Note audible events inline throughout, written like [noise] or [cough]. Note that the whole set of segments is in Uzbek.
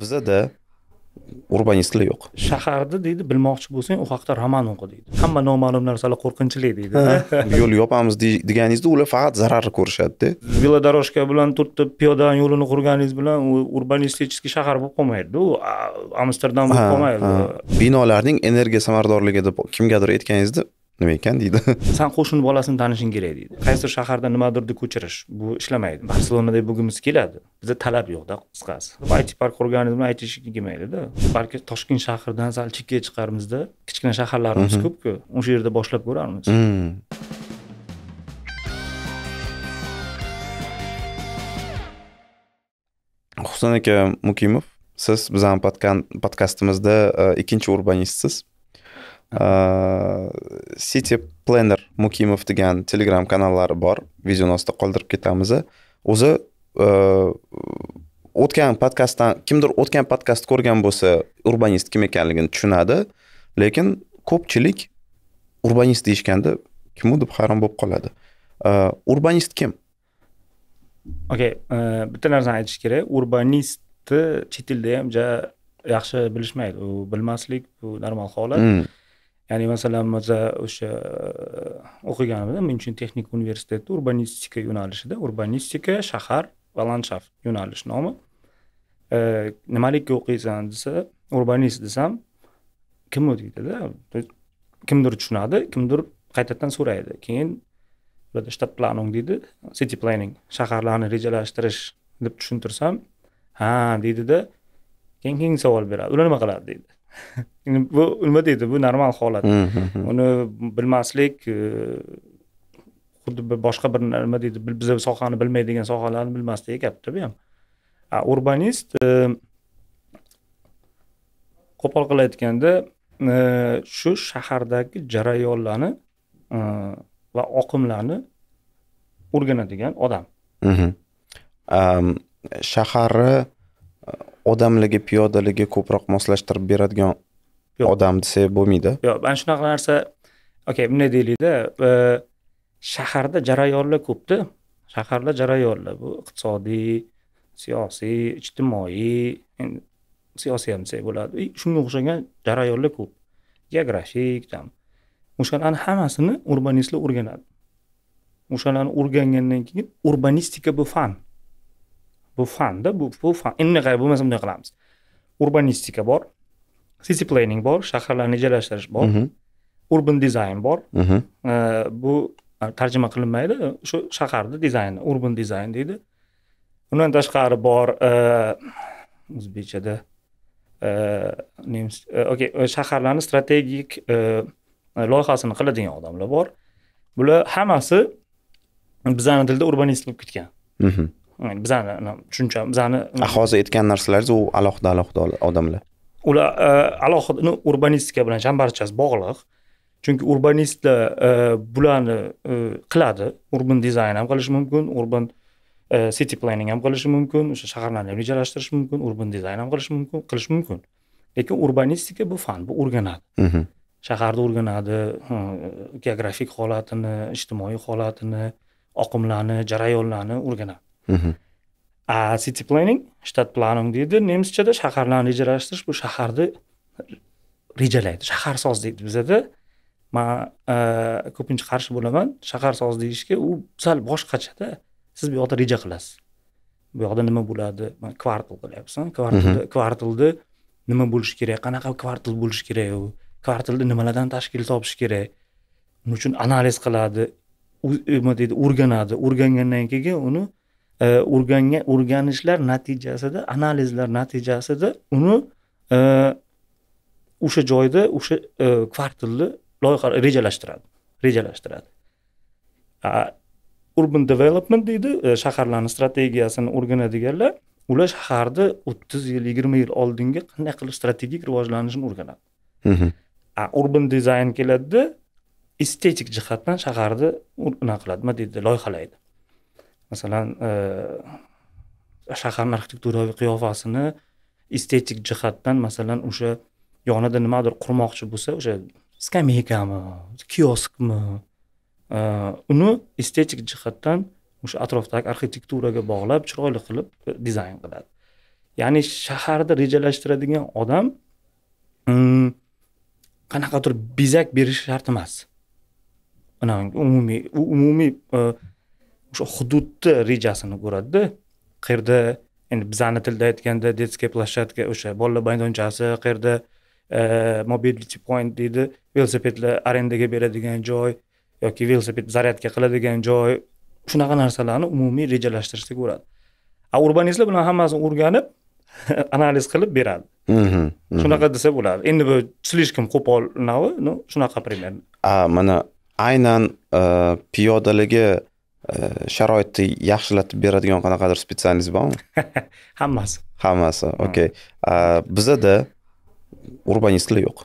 bizada urbanistlar yo'q shaharni deydi bilmoqchi bo'lsang u haqida roman o'qi deydi hamma noma'lum narsalar qo'rqinchli deydi yo'l yopamiz deganingizda ular faqat zararni ko'rishadida velodorojka bilan to'rtta piyodani yo'lini qurganingiz bilan u urbanisticheskiy shahar bo'lib qolmaydida u amsterdam bo'lib qolmaydi binolarning energiya samaradorligi deb kimgadir aytganingizda nima ekan deydi [laughs] san qo'shni bolasini tanishing kerak deydi qaysidir shaharda nimadirni ko'chirish bu ishlamaydi barselonada bo'lgimiz keladi bizda talab yo'qda qisqasi it park qurganimizni it kelmaydida balki toshkent shahridan sal chekkaga chiqarmizda kichkina shaharlarimiz mhm. ko'pku o'sha yerda boshlab ko'rarmiz husan mhm. aka mukimov siz bizani podkastimizda e, ikkinchi urbanistsiz Э, city planner mukimov degan telegram kanallari bor videoni ostida qoldirib ketamiz o'zi э, o'tgan podkastdan kimdir o'tgan podkastni ko'rgan bo'lsa urbanist kim ekanligini tushunadi lekin ko'pchilik urbanist deyishganda kim u deb hayron bo'lib qoladi э, urbanist kim okay bitta narsani aytish kerak urbanistni chet elda ham yaxshi bilishmaydi u bilmaslik bu normal holat mm. ya'ni masalan biza o'sha e, o'qiganimda munchen texnik universiteti urbanistika yo'nalishida urbanistika shahar va landshaft yo'nalish nomi e, nimalikka o'qiysan desa urbanist desam kim u deydida e, kimdir tushunadi kimdir qaytadan so'raydi keyin ularda shtat planing deydi city planning shaharlarni rejalashtirish deb tushuntirsam ha deydida keyin keyingi savol beradi ular nima qiladi deydi [laughs] bu nima deydi bu normal holat hmm, hmm, hmm. uni bilmaslik e, xuddi bir boshqa bir nima deydi biza sohani bilmaydigan sohalarni bilmasdek gapda bu ham urbanist e, qo'pol qilib aytganda e, shu shahardagi jarayonlarni va oqimlarni o'rganadigan odam mm-hmm. um, shaharni odamligi piyodaligi ko'proq moslashtirib beradigan yo'q odam desa bo'lmaydi yo'q mana shunaqa narsa okey bunday deylikda shaharda jarayonlar ko'pda shaharda jarayonlar bu iqtisodiy siyosiy ijtimoiy siyosiy ham desak bo'ladi shunga o'xshagan jarayonlar ko'p geografik там o'shalarni hammasini urbanistlar o'rganadi o'shalarni o'rgangandan keyin urbanistika bu fan bu fanda bu bu fan bunday bo'lmasa bunday qilamiz urbanistika bor city planning bor shaharlarni rejalashtirish bor mhm. urban dizayn bor mhm. bu tarjima qilinmaydi shu shaharni dizayni urban dizayn deydi undan tashqari bor e, o'zbekchada e, nemis e, okey shaharlarni strategik loyihasini qiladigan odamlar bor bular hammasi bizani tilda urbanist bo'lib ketgan mhm. bizani tushuncha bizani hozir aytgan narsalaringiz u alohida alohida odamlar ular e, alohida urbanistika bilan chambarchas bog'liq chunki urbanistlar e, bularni e, qiladi urban dizayn ham qilishi mumkin urban city planning ham qilishi mumkin o'sha shaharlarni ham rejalashtirish mumkin urban dizayn ham qilishi mumkin qilish mumkin lekin urbanistika bu fan bu o'rganadi shaharni o'rganadi geografik holatini ijtimoiy holatini oqimlarni jarayonlarni o'rganadi a city planning shtat planing deydi nemschada shaharlarni rejalashtirish bu shaharni rejalaydi shaharsoz deydi bizada man ko'pincha qarshi bo'laman shaharsoz deyishga u sal boshqachada siz bu yoqda reja qilasiz bu yoqda nima bo'ladi man kvartal qilyapsan kvartalda kvartalda nima bo'lishi kerak qanaqa kvartal bo'lishi kerak u kvartalda nimalardan tashkil topish kerak uning uchun analiz qiladi nima deydi o'rganadi o'rgangandan keyin uni E, o'rgangan o'rganishlar natijasida analizlar natijasida uni e, o'sha joyda o'sha e, kvartalni loyiha rejalashtiradi rejalashtiradi urban development deydi shaharlarni strategiyasini o'rganadiganlar ular shaharni o'ttiz yil yigirma yil oldinga qanday qilib strategik rivojlanishini o'rganadi urban dizayn keladida estetik jihatdan shaharni nima qiladimi deydi loyihalaydi masalan e, shaharni arxitekturaviy qiyofasini estetik jihatdan masalan o'sha yonida nimadir qurmoqchi bo'lsa o'sha skameykami kioskmi e, uni estetik jihatdan o'sha atrofdagi arxitekturaga bog'lab chiroyli qilib e, dizayn qiladi ya'ni shaharni rejalashtiradigan odam mm, qanaqadir bezak berishi shart emas umumiy u umumiy o'sha hududni rejasini ko'radida qayerda endi bizani tilda aytganda детский площадка o'sha bolalar maydonchasi qayerda e, mobility point deydi velosipedlar arendaga beradigan joy yoki velosiped zaryadka qiladigan joy shunaqa narsalarni umumiy rejalashtirishni ko'radi a urbanistlar bularni hammasini o'rganib [laughs] analiz qilib beradi mhm, mhm. shunaqa desa bo'ladi endi bu слишком qo'pol navi ну shunaqa примерно a mana aynan e, piyodalarga sharoitni э, yaxshilatib beradigan qanaqadir spetsialist bormi [laughs] hammasi hammasi okey bizada urbanistlar yo'q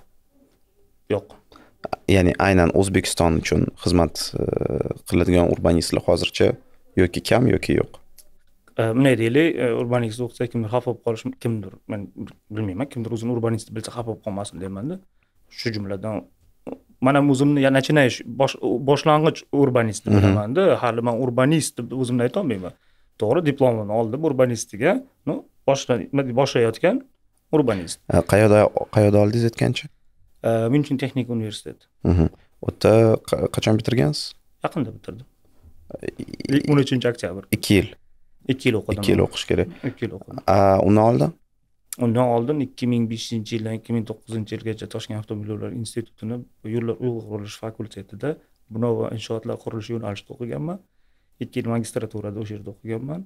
yo'q ya'ni aynan o'zbekiston uchun xizmat qiladigan urbanistlar hozircha yoki kam yoki yo'q bunday deylik urbanist o'qisa kimdir xafa bo'lib qolishi kimdir men bilmayman kimdir o'zini urbanist bilsa xafa bo'lib qolmasin deymanda shu jumladan mana o'zimni начинающий boshlang'ich urbanist deb mhm. bilamanda hali man urbanist deb o'zimni aytolmayman to'g'ri diplomimni oldim urbanistiga ну boshlayotgan urbanist э, qayerda qayerda oldingiz aytgancha э, munchen texnik universiteti u mhm. yerda qachon bitirgansiz yaqinda bitirdim o'n uchinchi oktyabr ikki yil ikki yil o'qidim ikki yil o'qish kerak ikki yil o'qidim undan oldin undan oldin ikki ming beshinchi yildan ikki ming to'qqizinchi yilgacha toshkent avtomobil yo'llari institutini yo'llar uy qurilish fakultetida bino va inshootlar qurilishi yo'nalishida o'qiganman ikki yil magistraturada o'sha yerda o'qiganman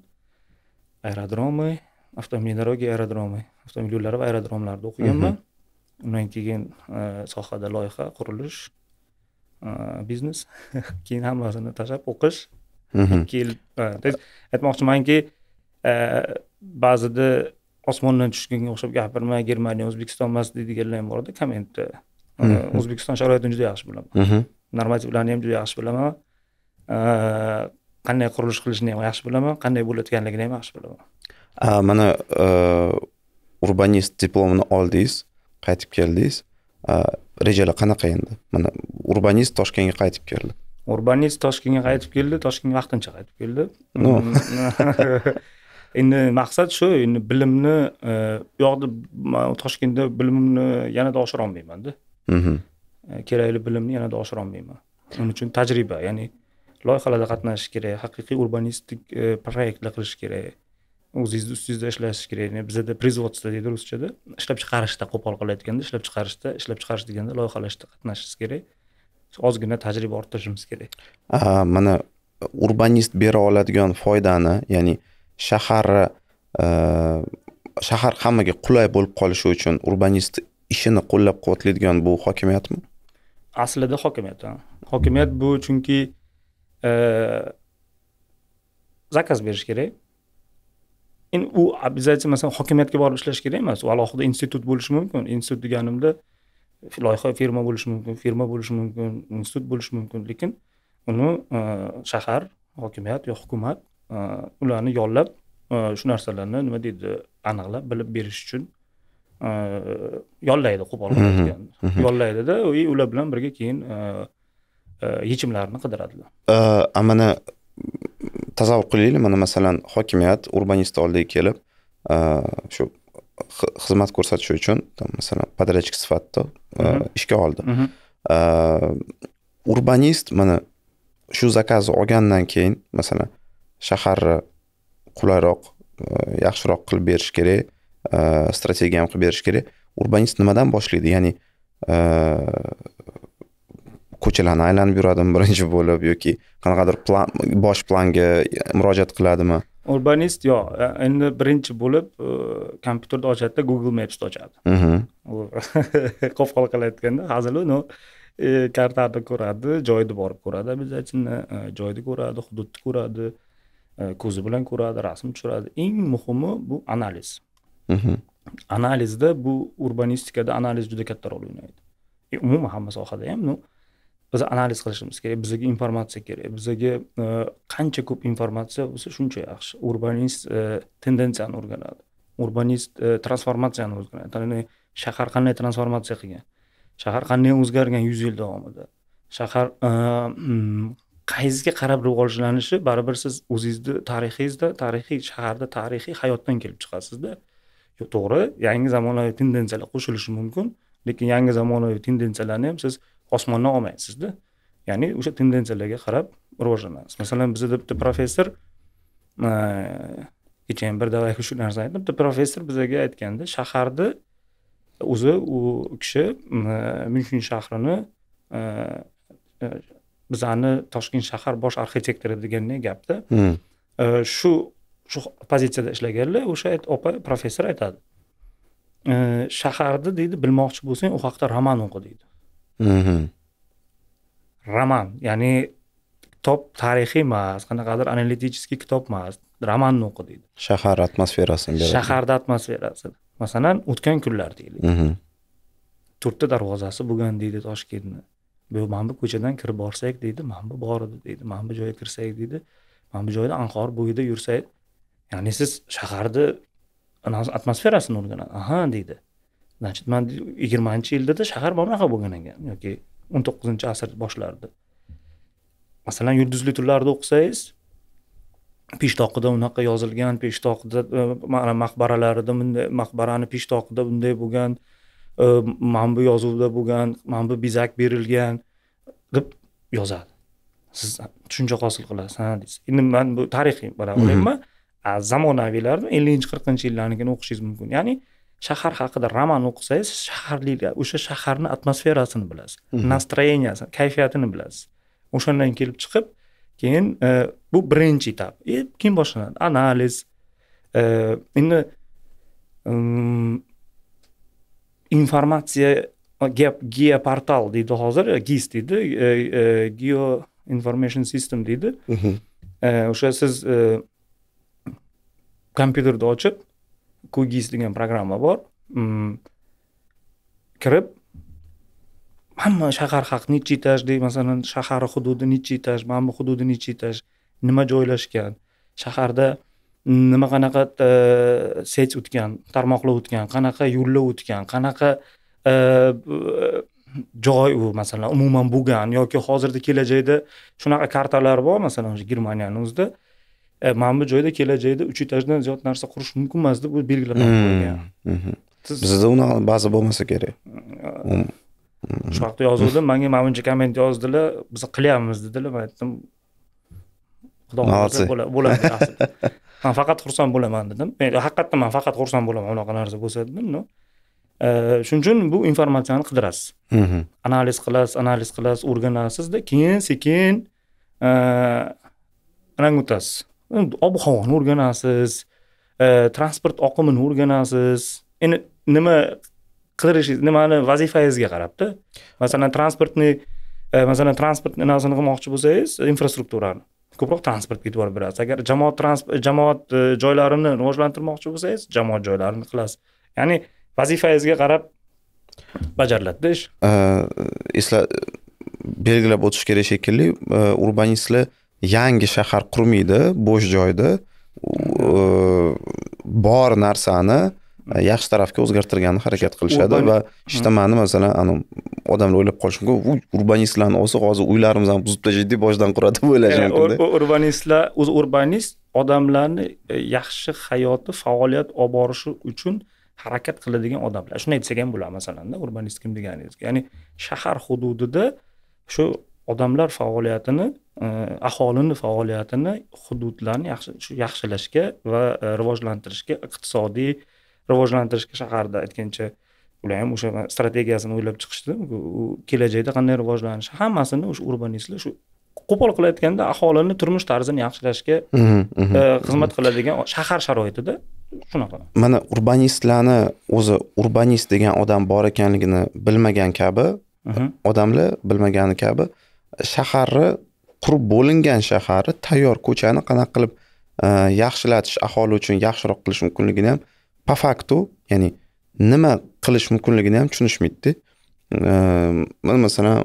aerodromi avtomobil aerodromi avtomobil yo'llari va aerodromlarida o'qiganman undan keyin e, sohada loyiha qurilish e, biznes [laughs] keyin hammasini tashlab o'qish ikki yil e, aytmoqchimanki ba'zida osmondan tushganga o'xshab gapirma germaniya o'zbekiston emas deydiganlar ham bor edi kommentda o'zbekiston sharoitini juda yaxshi bilaman normativlarni ham juda yaxshi bilaman qanday qurilish qilishni ham yaxshi bilaman qanday bo'layotganligini ham yaxshi bilaman mana urbanist diplomini oldingiz qaytib keldingiz rejalar qanaqa endi mana urbanist toshkentga qaytib keldi urbanist toshkentga qaytib keldi toshkentga vaqtincha qaytib keldi mm. [laughs] [laughs] endi maqsad shu endi bilimni e, u yoqda toshkentda bilimimni yanada oshira olmaymanda e, kerakli bilimni yanada oshira olmayman uning uchun tajriba ya'ni loyihalarda qatnashish kerak haqiqiy urbanistik e, proyektlar qilish kerak o'zingizni ustingizda ishlashingiz kerak bizada производство deydi ruschada ishlab chiqarishda qo'pol qilib aytganda ishlab chiqarishda ishlab chiqarish deganda loyihalashda qatnashishingiz kerak ozgina tajriba orttirishimiz kerak mana urbanist bera oladigan foydani ya'ni shaharni e, shahar hammaga qulay bo'lib qolishi uchun urbanist ishini qo'llab quvvatlaydigan bu hokimiyatmi aslida hokimiyat hokimiyat bu chunki e, zakaz berish kerak endi u обязательно masalan hokimiyatga borib ishlash kerak emas u alohida institut bo'lishi mumkin institut deganimda loyiha firma bo'lishi mumkin firma bo'lishi mumkin institut bo'lishi mumkin lekin uni e, shahar hokimiyat yo hukumat Э, ularni yollab э, shu narsalarni nima deydi aniqlab bilib berish uchun э, yollaydi qo'pol yollaydida и ular bilan birga keyin e, e, yechimlarni qidiradilar mana tasavvur qilaylik mana masalan hokimiyat urbanistni oldiga kelib shu xizmat ko'rsatish uchun masalan подрядчик sifatida ishga oldi urbanist mana shu zakazni olgandan keyin masalan shaharni e, qulayroq e, yaxshiroq qilib berish kerak e, strategiya ham qilib berish kerak urbanist nimadan boshlaydi ya'ni ko'chalarni aylanib yuradimi [laughs] birinchi bo'lib yoki qanaqadir plan bosh planga murojaat qiladimi urbanist yo'q endi birinchi bo'lib kompyuterni ochadida google mapsni ochadi mhm. [laughs] qo'pol qilib aytganda hazilu ну kartani ko'radi joyni borib ko'radi обязательно joyni ko'radi hududni ko'radi E, ko'zi bilan ko'radi rasm tushiradi eng muhimi bu analiz mhm. analizda bu urbanistikada analiz juda katta rol o'ynaydi e, umuman hamma sohada ham ну biz analiz qilishimiz kerak bizaga informatsiya kerak bizaga e, qancha ko'p informatsiya bo'lsa shuncha yaxshi urbanist e, tendensiyani o'rganadi urbanist transformatsiyani o'rganadi shahar qanday transformatsiya qilgan shahar qanday o'zgargan yuz yil davomida shahar qaysiga qarab rivojlanishi baribir siz o'zingizni tarixingizda tarixiy shaharda tarixiy hayotdan kelib chiqasizda to'g'ri yangi zamonaviy tendensiyalar qo'shilishi mumkin lekin yangi zamonaviy tendensiyalarni ham siz osmondan olmaysizda ya'ni o'sha tendensiyalarga qarab rivojlanasiz masalan bizada bitta professor kecha ham bir davra shu narsani aytdim bitta professor bizaga aytganda shaharni o'zi u kishi myunxen shahrini bizani toshkent shahar bosh arxitektori degan gapda shu shu pozitsiyada ishlaganlar o'sha opa professor aytadi shaharni deydi bilmoqchi bo'lsang u haqida roman o'qi deydi roman ya'ni kitob tarixiy emas qanaqadir analitический kitob emas romanni o'qi deydi shahar atmosferasini beradi shaharni atmosferasi masalan o'tgan kunlar deylik to'rtta darvozasi bo'lgan deydi toshkentni bu mana bu ko'chadan kirib borsak deydi mana bu bor edi deydi mana bu joyga kirsak deydi mana bu joyda anhor bo'yida yursak ya'ni siz shaharni atmosferasini o'rganadi aha deydi значит man yigirmanchi yildada shahar mana bunaqa bo'lgan ekan yoki o'n to'qqizinchi asr boshlarida masalan yulduzli tunlarni o'qisangiz peshtoqida unaqa yozilgan peshtoqda e, maqbaralarida bunday maqbarani peshtoqida bunday bo'lgan mana bu yozuvda bo'lgan mana bu bezak berilgan deb yozadi siz tushuncha hosil qilasiz ha deysiz endi man bu tarixiy bilan mhm. o'ylayman zamonaviylarni ellinchi qirqinchi yillarnikini o'qishingiz mumkin ya'ni shahar haqida roman o'qisangiz shaharliklar o'sha shaharni atmosferasini bilasiz mhm. настроениясini kayfiyatini bilasiz o'shandan kelib chiqib keyin e, bu birinchi etap e, keyin boshlanadi analiz e, endi informatsiya gap portal deydi hozir e, gis deydi e, e, geo information system deydi mhm. o'sha siz kompyuterni ochib kugis degan programma bor mm, kirib hamma shahar haq nechi etaj masalan shahar hududi nechi etaj mana bu hududi nechi etaj nima joylashgan shaharda nima qanaqa e, sech o'tgan tarmoqlar o'tgan qanaqa yo'llar o'tgan qanaqa e, joy u masalan umuman bo'lgan yoki hozirda kelajakda shunaqa kartalar bor masalan o'sha germaniyani o'zida e, mana bu joyda kelajakda uch etajdan ziyod narsa qurish mumkin emas deb belgilab hmm, qo'ygan mhm. bizda unaqa baza bo'lmasa kerak shu haqda yozuvdim manga mana buncha komment yozdilar biz qilyapmiz dedilar man aytdim xudo ah, xohlasa bo'ladi [laughs] man faqat xursand bo'laman dedim haqiqatdan man faqat xursand bo'laman unaqa narsa bo'lsa dedim eh, shuning uchun bu informatsiyani qidirasiz mhm. analiz qilasiz analiz qilasiz o'rganasizda keyin sekin eh, rang o'tasiz ob havoni o'rganasiz eh, transport oqimini o'rganasiz endi nima qidirishingiz nimani vazifangizga qarabda masalan transportni masalan transport nimasini qilmoqchi bo'lsangiz infrastrukturani ko'proq transportga e'tibor berasiz agar jamoat transport jamoat e, joylarini rivojlantirmoqchi bo'lsangiz jamoat joylarini qilasiz ya'ni vazifangizga qarab bajariladida ish esla э, э, belgilab o'tish kerak shekilli э, urbanistlar yangi shahar qurmaydi bo'sh joyda e, bor narsani Э, yaxshi tarafga o'zgartirganni harakat qilishadi va ijtimoiyni masalan an odamlar o'ylab qolishi mumkin urbanistlarni olsa hozir uylarimizni ham buzib tashlaydi boshidan quradi deb o'ylashi mumkinda urbanistlar o'zi urbanist odamlarni e, yaxshi hayoti faoliyat olib borishi uchun harakat qiladigan odamlar shuni aytsak ham bo'ladi masalanda urbanist kim deganingiz ya'ni shahar hududida shu odamlar faoliyatini e, aholini faoliyatini hududlarni yaxshi yaxshilashga va e, rivojlantirishga iqtisodiy rivojlantirishga shaharda aytgancha ular ham o'sha strategiyasini o'ylab chiqishdi u kelajakda qanday rivojlanishi hammasini o'sha urbanistlar shu qo'pol qilib aytganda aholini turmush tarzini yaxshilashga mhm, mhm. E, xizmat qiladigan shahar sharoitida shunaqa mana urbanistlarni o'zi urbanist degan odam bor ekanligini bilmagan kabi mhm. odamlar bilmagani kabi shaharni qurib bo'lingan shaharni tayyor ko'chani qanaqa qilib e, yaxshilatish aholi uchun yaxshiroq qilish mumkinligini ham по факту ya'ni nima qilish mumkinligini ham tushunishmaydida ehm, mana masalan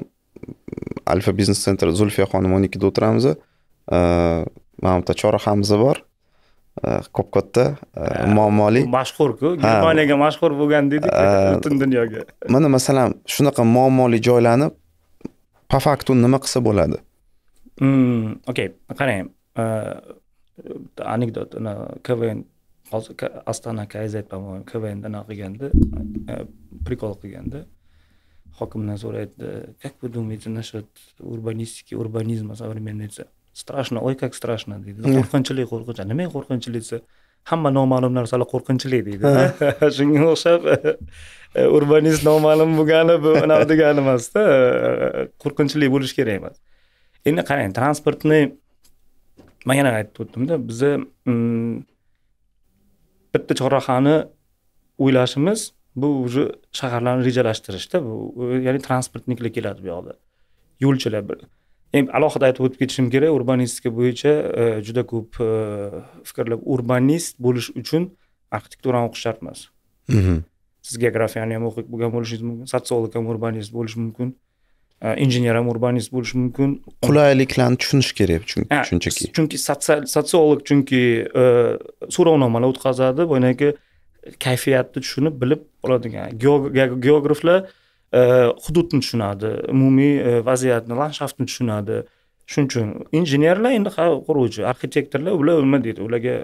alfa biznes center zulfiya xonim o'n ikkida o'tiramiz ehm, mana bitta yerda hamza bor ehm, ko'p katta muammoli mashhurku germaniyaga mashhur bo'lgan dedik butun dunyoga mana masalan shunaqa muammoli joylarni по факту nima qilsa bo'ladi hmm, okey qarang anekdot kvn hozir astana kz по моему kvnda anaqa э, qilganda prikol qilganda hokimdan so'raydi как вы думаете насчет урбанистики урбанизма современный desa страшно ой как страшно deydi qo'rqinchli qo'rqinchli nimaga qo'rqinchli desa hamma noma'lum narsalar qo'rqinchli deydi [laughs] shunga o'xshab urbanist э, noma'lum bo'lgani bu [laughs] anaqa degani emasda qo'rqinchli bo'lishi kerak emas endi qarang transportni man yana aytib o'tdimda biza mm, bitta chorrahani o'ylashimiz bu уже shaharlarni rejalashtirishda bu ya'ni transportniklar keladi bu yoqda yo'lchilar bir endi alohida aytib o'tib ketishim kerak urbanistika bo'yicha e, juda ko'p e, fikrlar urbanist bo'lish uchun arxitekturani o'qish shart emas mhm. siz geografiyani ham o'qib bo'lgan bo'lishingiz mumkin sotsiolog ham urbanist bo'lish mumkin injener ham urbanist bo'lishi mumkin qulayliklarni tushunish kerak chunki shunchaki chunki sotsiolog chunki so'rovnomalar o'tkazadi boyagi kayfiyatni tushunib bilib oladigan geograflar э, hududni tushunadi umumiy э, vaziyatni landshaftni tushunadi shuning uchun injenerlar endi quruvchi arxitektorlar ular nima deydi ularga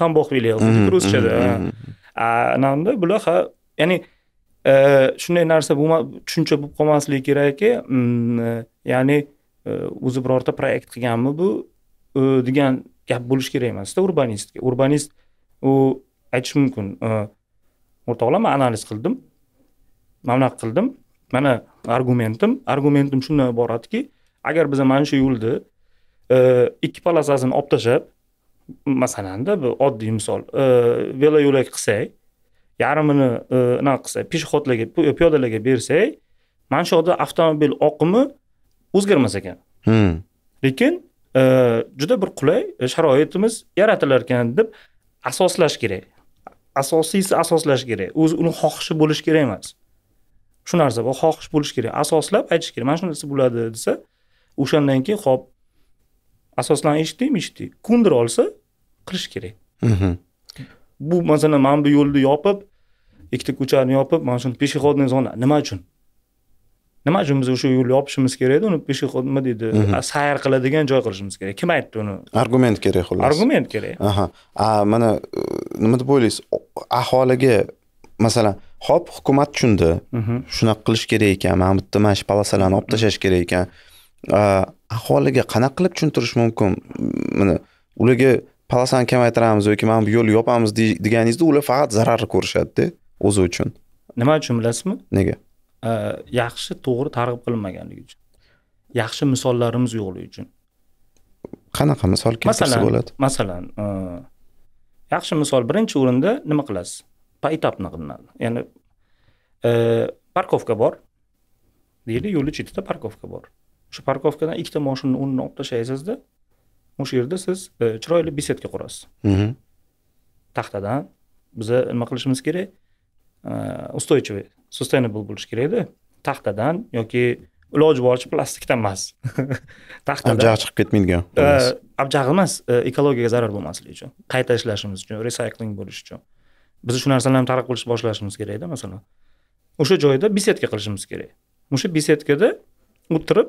самбохвилел ruschada anavda bular ha ya'ni shunday narsa tushuncha bo'lib qolmasligi kerakki mm, e, ya'ni e, o'zi birorta proyekt qilganmi bu e, degan gap bo'lishi kerak emas urbanistga urbanist u aytishi mumkin o'rtoqlar man analiz qildim mana bunaqa qildim mana argumentim argumentim shundan iboratki agar biz mana shu yo'lni ikki polosasini olib tashlab masalanda bu oddiy misol veloyo'lak qilsak yarmini anaqa e, qilsak pешеходlarga piyodalarga bersak mana shu yoqda avtomobil oqimi o'zgarmas ekan hmm. lekin e, juda bir qulay sharoitimiz yaratilar ekan deb asoslash kerak asosiysi asoslash kerak o'zi uni xohishi bo'lishi kerak emas shu narsa bor xohish bo'lishi kerak asoslab aytish kerak mana shu narsa bo'ladi desa o'shandan keyin ho'p asoslan eshitdik eshitdik ko'ndira olsa qilish kerak mhm. bu masalan mana bu yo'lni yopib ikkita ko'chani yopib mana shuni пешеходный zona nima uchun nima uchun biz o'sha yo'lni yopishimiz edi uni пешеход nima deydi mhm. sayr qiladigan joy qilishimiz kerak kim aytdi uni argument kerak xullas argument kerak aha mana e, nima deb o'ylaysiz aholiga masalan hop hukumat tushundi mhm. shunaqa qilish kerak ekan mana bu yerda mana shu polosalarni olib tashlash kerak ekan aholiga qanaqa qilib tushuntirish mumkin mana ularga polosani kamaytiramiz yoki mana bu yo'lni yopamiz deganingizda ular faqat zararni ko'rishadida o'zi uchun nima uchun bilasizmi nega yaxshi to'g'ri targ'ib qilinmaganligi uchun yaxshi misollarimiz yo'qligi uchun qanaqa misol keltirsa bo'ladi masalan e, yaxshi misol birinchi o'rinda nima qilasiz поэтапно qilinadi ya'ni e, parkovka bor deylik yo'lni chetida parkovka bor o'sha parkovkadan ikkita moshinani o'rnini olib tashlaysizda o'sha yerda siz e, chiroyli besetka qurasiz mhm. taxtadan biza nima qilishimiz kerak Э, устойчивый sustainable bo'lishi kerakda taxtadan yoki iloji boricha plastikdan emas taxtadan abjag'i chiqib ketmaydigan abjag'i emas ekologiyaga zarar bo'lmasligi uchun qayta ishlashimiz uchun recycling bo'lishi uchun biz shu narsalarni targ'ib qilishni boshlashimiz kerakda masalan o'sha joyda besedka qilishimiz kerak o'sha besedkada o'tirib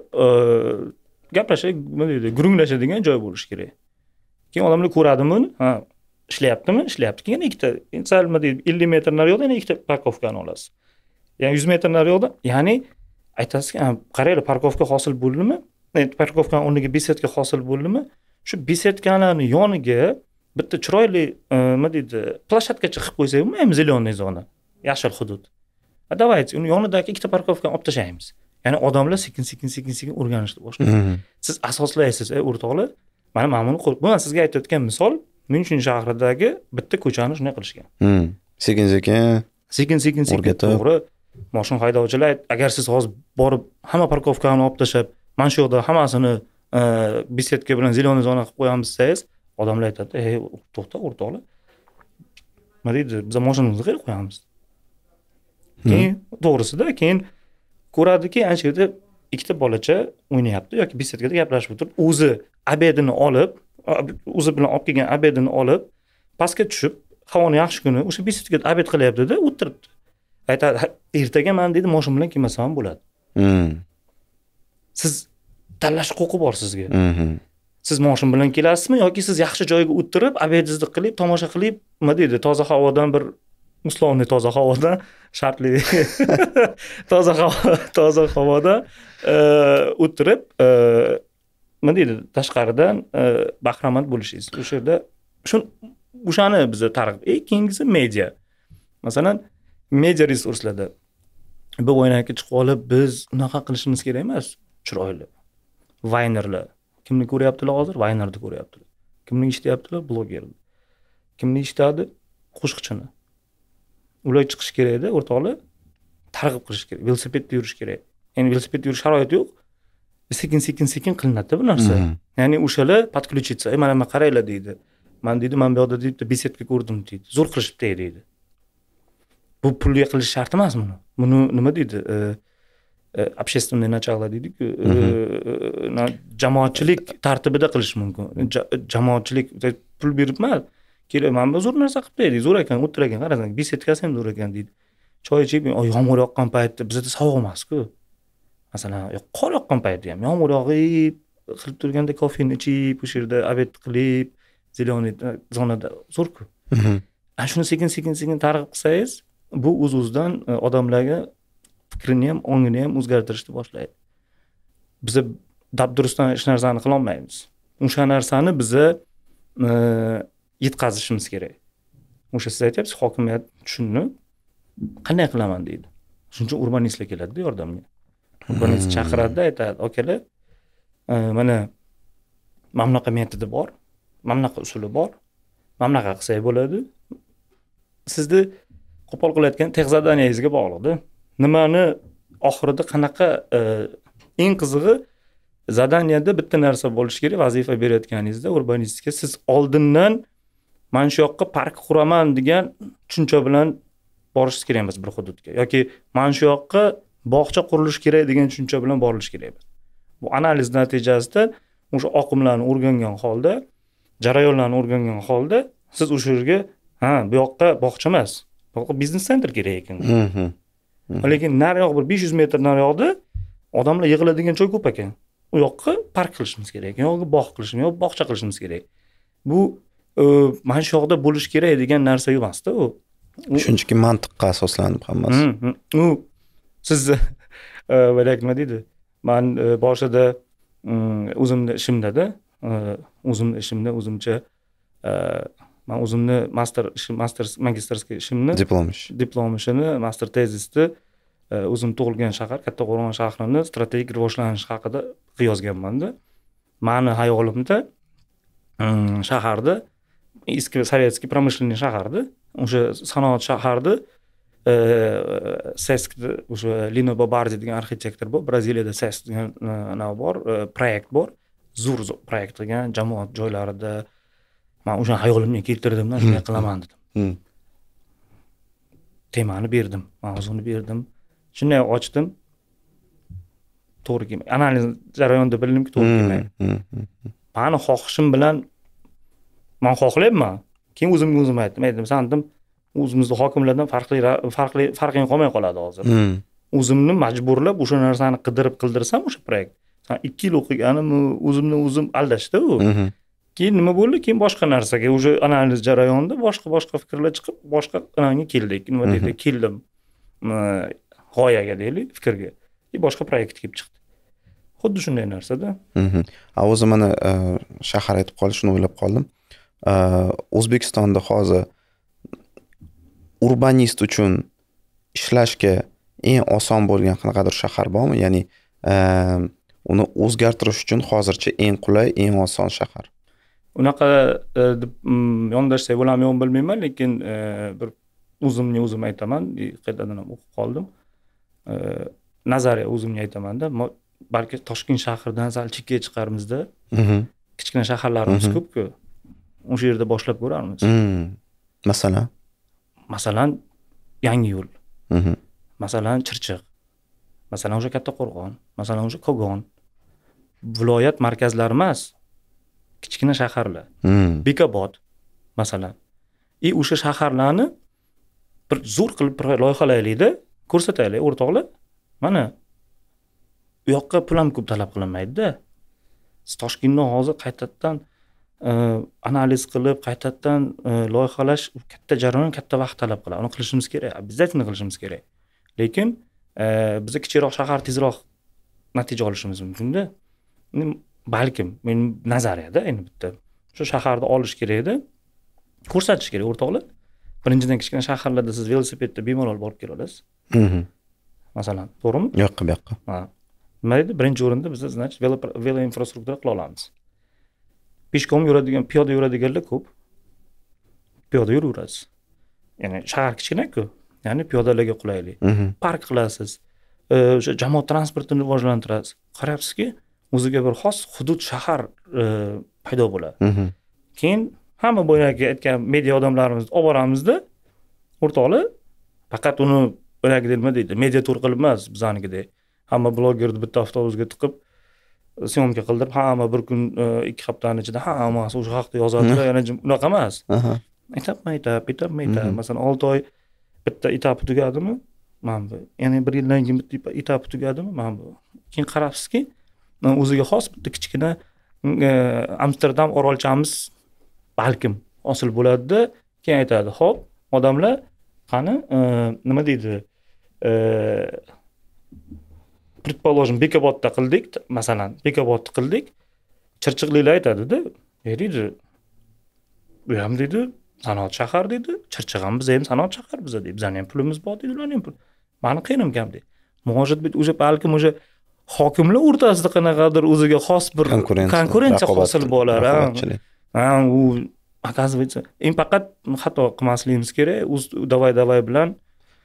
gaplashib nima deydi gurunglashadigan joy bo'lishi kerak keyin odamlar ko'radimi uni ha ishlayaptimi ishlayapti keyin ikkita sal nima deydi ellik metr nariyoqda yana ikkita parkovkani olasiz ya'ni yuz metr nariyoqda ya'ni aytasizki qaranglar parkovka hosil bo'ldimi parkovkani o'rniga besedka hosil bo'ldimi shu besedkalarni yoniga bitta chiroyli e, nima deydi plashadkacha qilib qo'ysak bo'lmaymi зеленый zona yashil hudud давайте uni yonidagi ikkita parkovkani olib tashlaymiz ya'ni odamlar sekin sekin sekin sekin o'rganishni boshlaydi mm-hmm. siz asoslaysiz ey o'rtoqlar mana mana buni bu man sizga aytayotgan misol myunchen shahridagi bitta ko'chani shunday qilishgan hmm. sekin sekin sekin sekin sekin to'g'ri moshina haydovchilar agar siz hozir borib hamma parkovkani olib tashlab mana shu yoqda hammasini e, besetka bilan зеленый zona qilib qo'yamiz desangiz odamlar aytadi ey to'xta o'rtoqlar nima deydi biza moshinamizni qayerga qo'yamiz keyin hmm. to'g'risida keyin ko'radiki ana shu yerda ikkita bolacha o'ynayapti yoki besetkada gaplashib o'tirib o'zi obedini olib o'zi bilan olib kelgan obedini olib pastga tushib havoni yaxshi kuni o'sha besutga obed qilyaptida o'tiribdi aytadi ertaga man deydi moshin bilan kelmasam ham bo'ladi hmm. siz tanlash huquqi bor sizga mm-hmm. siz moshin bilan kelasizmi yoki siz yaxshi joyga o'tirib obedingizni qilib tomosha qilib nima deydi toza havodan bir условный toza havodan [laughs] shartli [laughs] toza havo toza havoda e, o'tirib e, nima deydi tashqaridan e, bahramand bo'lishingiz o'sha yerda shu o'shani biza targ'ib и keyingisi media masalan media resurslarda bir o'ynakka chiqib olib biz unaqa qilishimiz kerak emas chiroyli vaynerlar kimni ko'ryaptilar hozir vaynerni ko'ryaptilar kimni eshityaptilar blogerni kimni eshitadi qo'shiqchini ular chiqishi kerakda o'rtoqlar targ'ib qilish kerak velosipedda yurish kerak endi velosipedda yurish sharoiti yo'q sekin sekin sekin qilinadida bu narsa mhm. ya'ni o'shalar подключиться ey mana bunaqa qaranglar deydi man deydi mana bu yoqda deydi беседка ko'rdim deydi zo'r qilishibdi deydi bu pulga qilish shart emas buni buni nima deydi e, e, общественный начало deydiku e, mhm. jamoatchilik tartibida qilish mumkin jamoatchilik pul beribman kel mana bu zo'r narsa qilibdi deydi zo'r ekan o'tir ekan qarasang besetkasi ham zo'r ekan deydi choy ichib yomg'ir yoqqan paytda bizada sovuq emasku masalan qor yoqqan payti ham yomg'ir yog'ib qilib turganda kofeni ichib o'sha yerda обед qilib зеленый zonada zo'rku ana mhm. shuni sekin sekin sekin targ'ib qilsangiz bu o'z o'zidan e, odamlarga fikrini ham ongini ham o'zgartirishni boshlaydi biza dabdurustdan hech narsani qilolmaymiz o'sha narsani biza e, yetkazishimiz kerak o'sha siz aytyapsiz hokimiyat tushundi qanday qilaman deydi shuning uchun urbanistlar keladida yordamga necha hmm. chaqiradida aytadi okalar e, mana mana bunaqa metodi bor mana bunaqa usuli bor mana bunaqa qilsak bo'ladi sizni qo'pol qilayotgan zadaniyangizga bog'liqda nimani oxirida qanaqa e, eng qizig'i zadaniyada bitta narsa bo'lishi kerak vazifa berayotganingizda urbanistika siz oldindan mana shu yoqqa park quraman degan tushuncha bilan borishingiz kerak emas bir hududga yoki mana shu yoqqa bog'cha qurilishi kerak degan tushuncha bilan borilish kerak bu analiz natijasida o'sha oqimlarni o'rgangan holda jarayonlarni o'rgangan holda siz o'sha yerga ha bu yoqqa bog'cha emas bu yoqqa biznes sentr kerak ekan lekin nariyoq bir besh yuz metr nariyoqda odamlar yig'iladigan joy ko'p ekan u yoqqa park qilishimiz kerak u yoqqa bog' qilishimiz yo bog'cha qilishimiz kerak bu e, mana shu yoqda bo'lishi kerak degan narsa emasda u shunchaki mantiqqa asoslanib hammasi u sizni [laughs] e, boyagi nima deydi man e, boshida o'zimni mm, ishimdada o'zimni e, ishimda o'zimcha man o'zimni master ishim master magistrskiy ishimni diplom ish diplom ishini master tezisni o'zim tug'ilgan shahar kattaqo'rg'on shahrini strategik rivojlanishi haqida yozganmanda mani hayolimda mm, shaharda eski sovetskiy промышленный shaharda o'sha sanoat shaharni sesk o'sha lino bobardi degan arxitektor bor braziliyada sesk degan anavi bor proyekt bor zur proyekt qilgan jamoat joylarida man o'shani hayolimga keltirdimda shunday qilaman dedim temani berdim mavzuni berdim shunday ochdim to'g'ri kelmaydi analiz jarayonida bildimki to'g'ri kelmaydi mani xohishim bilan man xohlayapman keyin o'zimga o'zim aytdim aytdim san dedim o'zimizni hokimlardan farqli farqli farqing qolmay qoladi hozir o'zimni majburlab o'sha narsani qidirib qildirsam o'sha proyekt ikki yil o'qiganim o'zimni o'zim aldashda u mhm. keyin nima bo'ldi keyin boshqa narsaga уже analiz jarayonida boshqa boshqa fikrlar chiqib boshqa anaga keldik nima deydi mhm. keldim g'oyaga deylik fikrga и boshqa proyekt kelib chiqdi xuddi shunday narsada mhm. a o'zi mana e, shahar aytib qoldi shuni o'ylab qoldim e, o'zbekistonda hozir urbanist uchun ishlashga eng oson bo'lgan qanaqadir shahar bormi ya'ni ehm, uni o'zgartirish uchun hozircha eng qulay eng oson shahar unaqa e, deb mm, yondashsak bo'ladimi bilmayman lekin e, bir o'zimni o'zim aytaman e, qaytadan ham o'qib qoldim nazariya o'zimni aytamanda balki toshkent shahridan sal chekkaga chiqarmizda mhm. kichkina shaharlarimiz mhm. ko'pku o'sha yerda boshlab ko'rarmiz mm. masalan masalan yangi yo'l mhm. masalan chirchiq masalan o'sha kattaqo'rg'on masalan o'sha kogon viloyat markazlari emas kichkina shaharlar mhm. bekobod masalan и e, o'sha shaharlarni bir zo'r qilib bir loyihalaylikda ko'rsataylik o'rtoqlar mana u yoqqa pul ham ko'p talab qilinmaydida siz toshkentdan hozir qaytadan analiz qilib qaytadan e, loyihalash katta jarayon katta vaqt talab qiladi uni qilishimiz kerak обязательно qilishimiz kerak lekin e, biza kichikroq shahar tezroq natija olishimiz mumkinda balkim meni nazariyada endi bitta shu shaharni olish kerakda ko'rsatish kerak o'rtoqlar birinchidan kichkina shaharlarda siz velosipedda bemalol borib kela olasiz mhm. masalan to'g'rimi bu yoqqa bu yoqqa nima deydi birinchi o'rinda biz значит velo qila olamiz peshkom yuradigan piyoda yuradiganlar ko'p piyoda yuraverasiz ya'ni shahar kichkinaku ya'ni piyodalarga qulaylik mhm. park qilasiz o'sha jamoat transportini rivojlantirasiz qarayapsizki o'ziga bir xos hudud shahar e, paydo bo'ladi mhm. keyin hamma boyagi aytgan media odamlarimizni olib boramizda o'rtoqlar faqat uni boyagidek nima deydi media tur qilib emas bizanikidek hamma blogerni bitta avtobusga tiqib syomka qildirib hamma bir kun e, ikki haftani ichida hammasi o'sha haqda yozadilar yana unaqa emas etapma etap etapma etap masalan olti oy bitta etapi tugadimi mana bu ya'ni bir yildan keyin bitta etapi tugadimi mana bu keyin qarabsizki o'ziga xos bitta kichkina e, amsterdam orolchamiz balkim hosil bo'ladida keyin aytadi ho'p odamlar qani e, nima deydi предположим bekobodda qildik masalan bekobodni qildik chirchiqliklar aytadida ey deydi u ham deydi sanoat shahar deydi chirchiq ham biza ham sanoat shahar biza deydi bizani ham pulimiz bor deydi ularni ham puli mani qiyin ukam deydi может быть уже balkim уже hokimlar o'rtasida qanaqadir o'ziga xos bir konkurensiya hosil bo'lar ha u оказывается endi faqat xato qilmasligimiz kerak давай давай bilan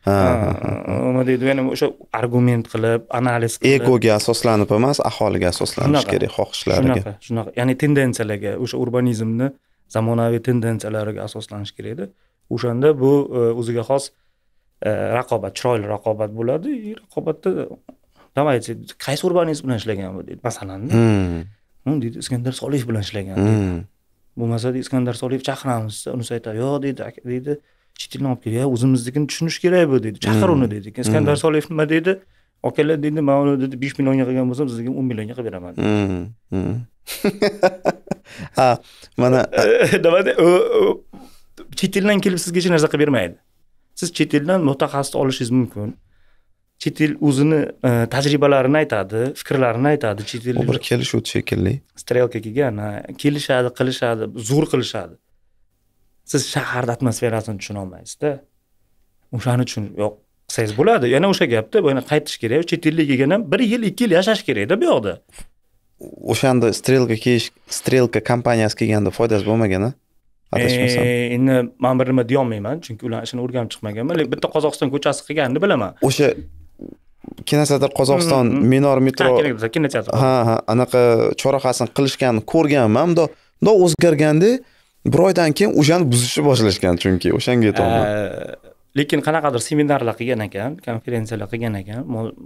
nima deydi yana o'sha argument qilib analiz qilib egoga asoslanib emas aholiga asoslanish kerak xohishlariga shunaqa shunaqa ya'ni tendensiyalarga o'sha urbanizmni zamonaviy tendensiyalariga asoslanish kerakda o'shanda bu e, o'ziga xos e, raqobat chiroyli raqobat bo'ladi и raqobatda давайте qaysi urbanist bilan ishlagan bu deydi masalan deydi iskandar soliyev bilan ishlagan bo'lmasa iskandar soliyev chaqiramiz desa unisi aytadi yo'q deydi deydi chet eldan olib kelgan o'zimiznikini tushunish kerak bu deydi chaqir hmm. uni deydi keyin iskandar hmm. soliyev nima deydi okalar deydi man uni deydi besh millionga qilgan bo'lsam sizga o'n millionga qilib beraman hmm, [laughs] ha mana [laughs] nimada chet eldan kelib sizga hech narsa qilib bermaydi siz chet eldan mutaxassis olishingiz mumkin chet el o'zini e, tajribalarini aytadi fikrlarini aytadi chet el bir kelishuv shekilli strelka kelgan kelishadi qilishadi zo'r qilishadi siz shaharni atmosferasini tushunolmaysizda o'shani uchun yo'q qilsangiz bo'ladi yana o'sha gapda yana qaytish kerak chet ellik kelgan ham bir yil ikki yil yashash kerakda bu yoqda o'shanda strelka kiyish strelka kompaniyasi kelganda foydasi bo'lmagan adashmasam endi man bir nima deyolmayman chunki ular ishini o'rganib chiqmaganman lekin bitta qozog'iston ko'chasi qilganini bilaman o'sha kinoteatr qozog'iston mm-hmm. minor metro kinoteatr ha ha anaqa chorahasini qilishganini ko'rganman bundoq bundoq o'zgarganda bir oydan keyin o'shani buzishni boshlashgan chunki o'shanga yetolmadi lekin qanaqadir seminarlar qilgan ekan konferensiyalar qilgan ekan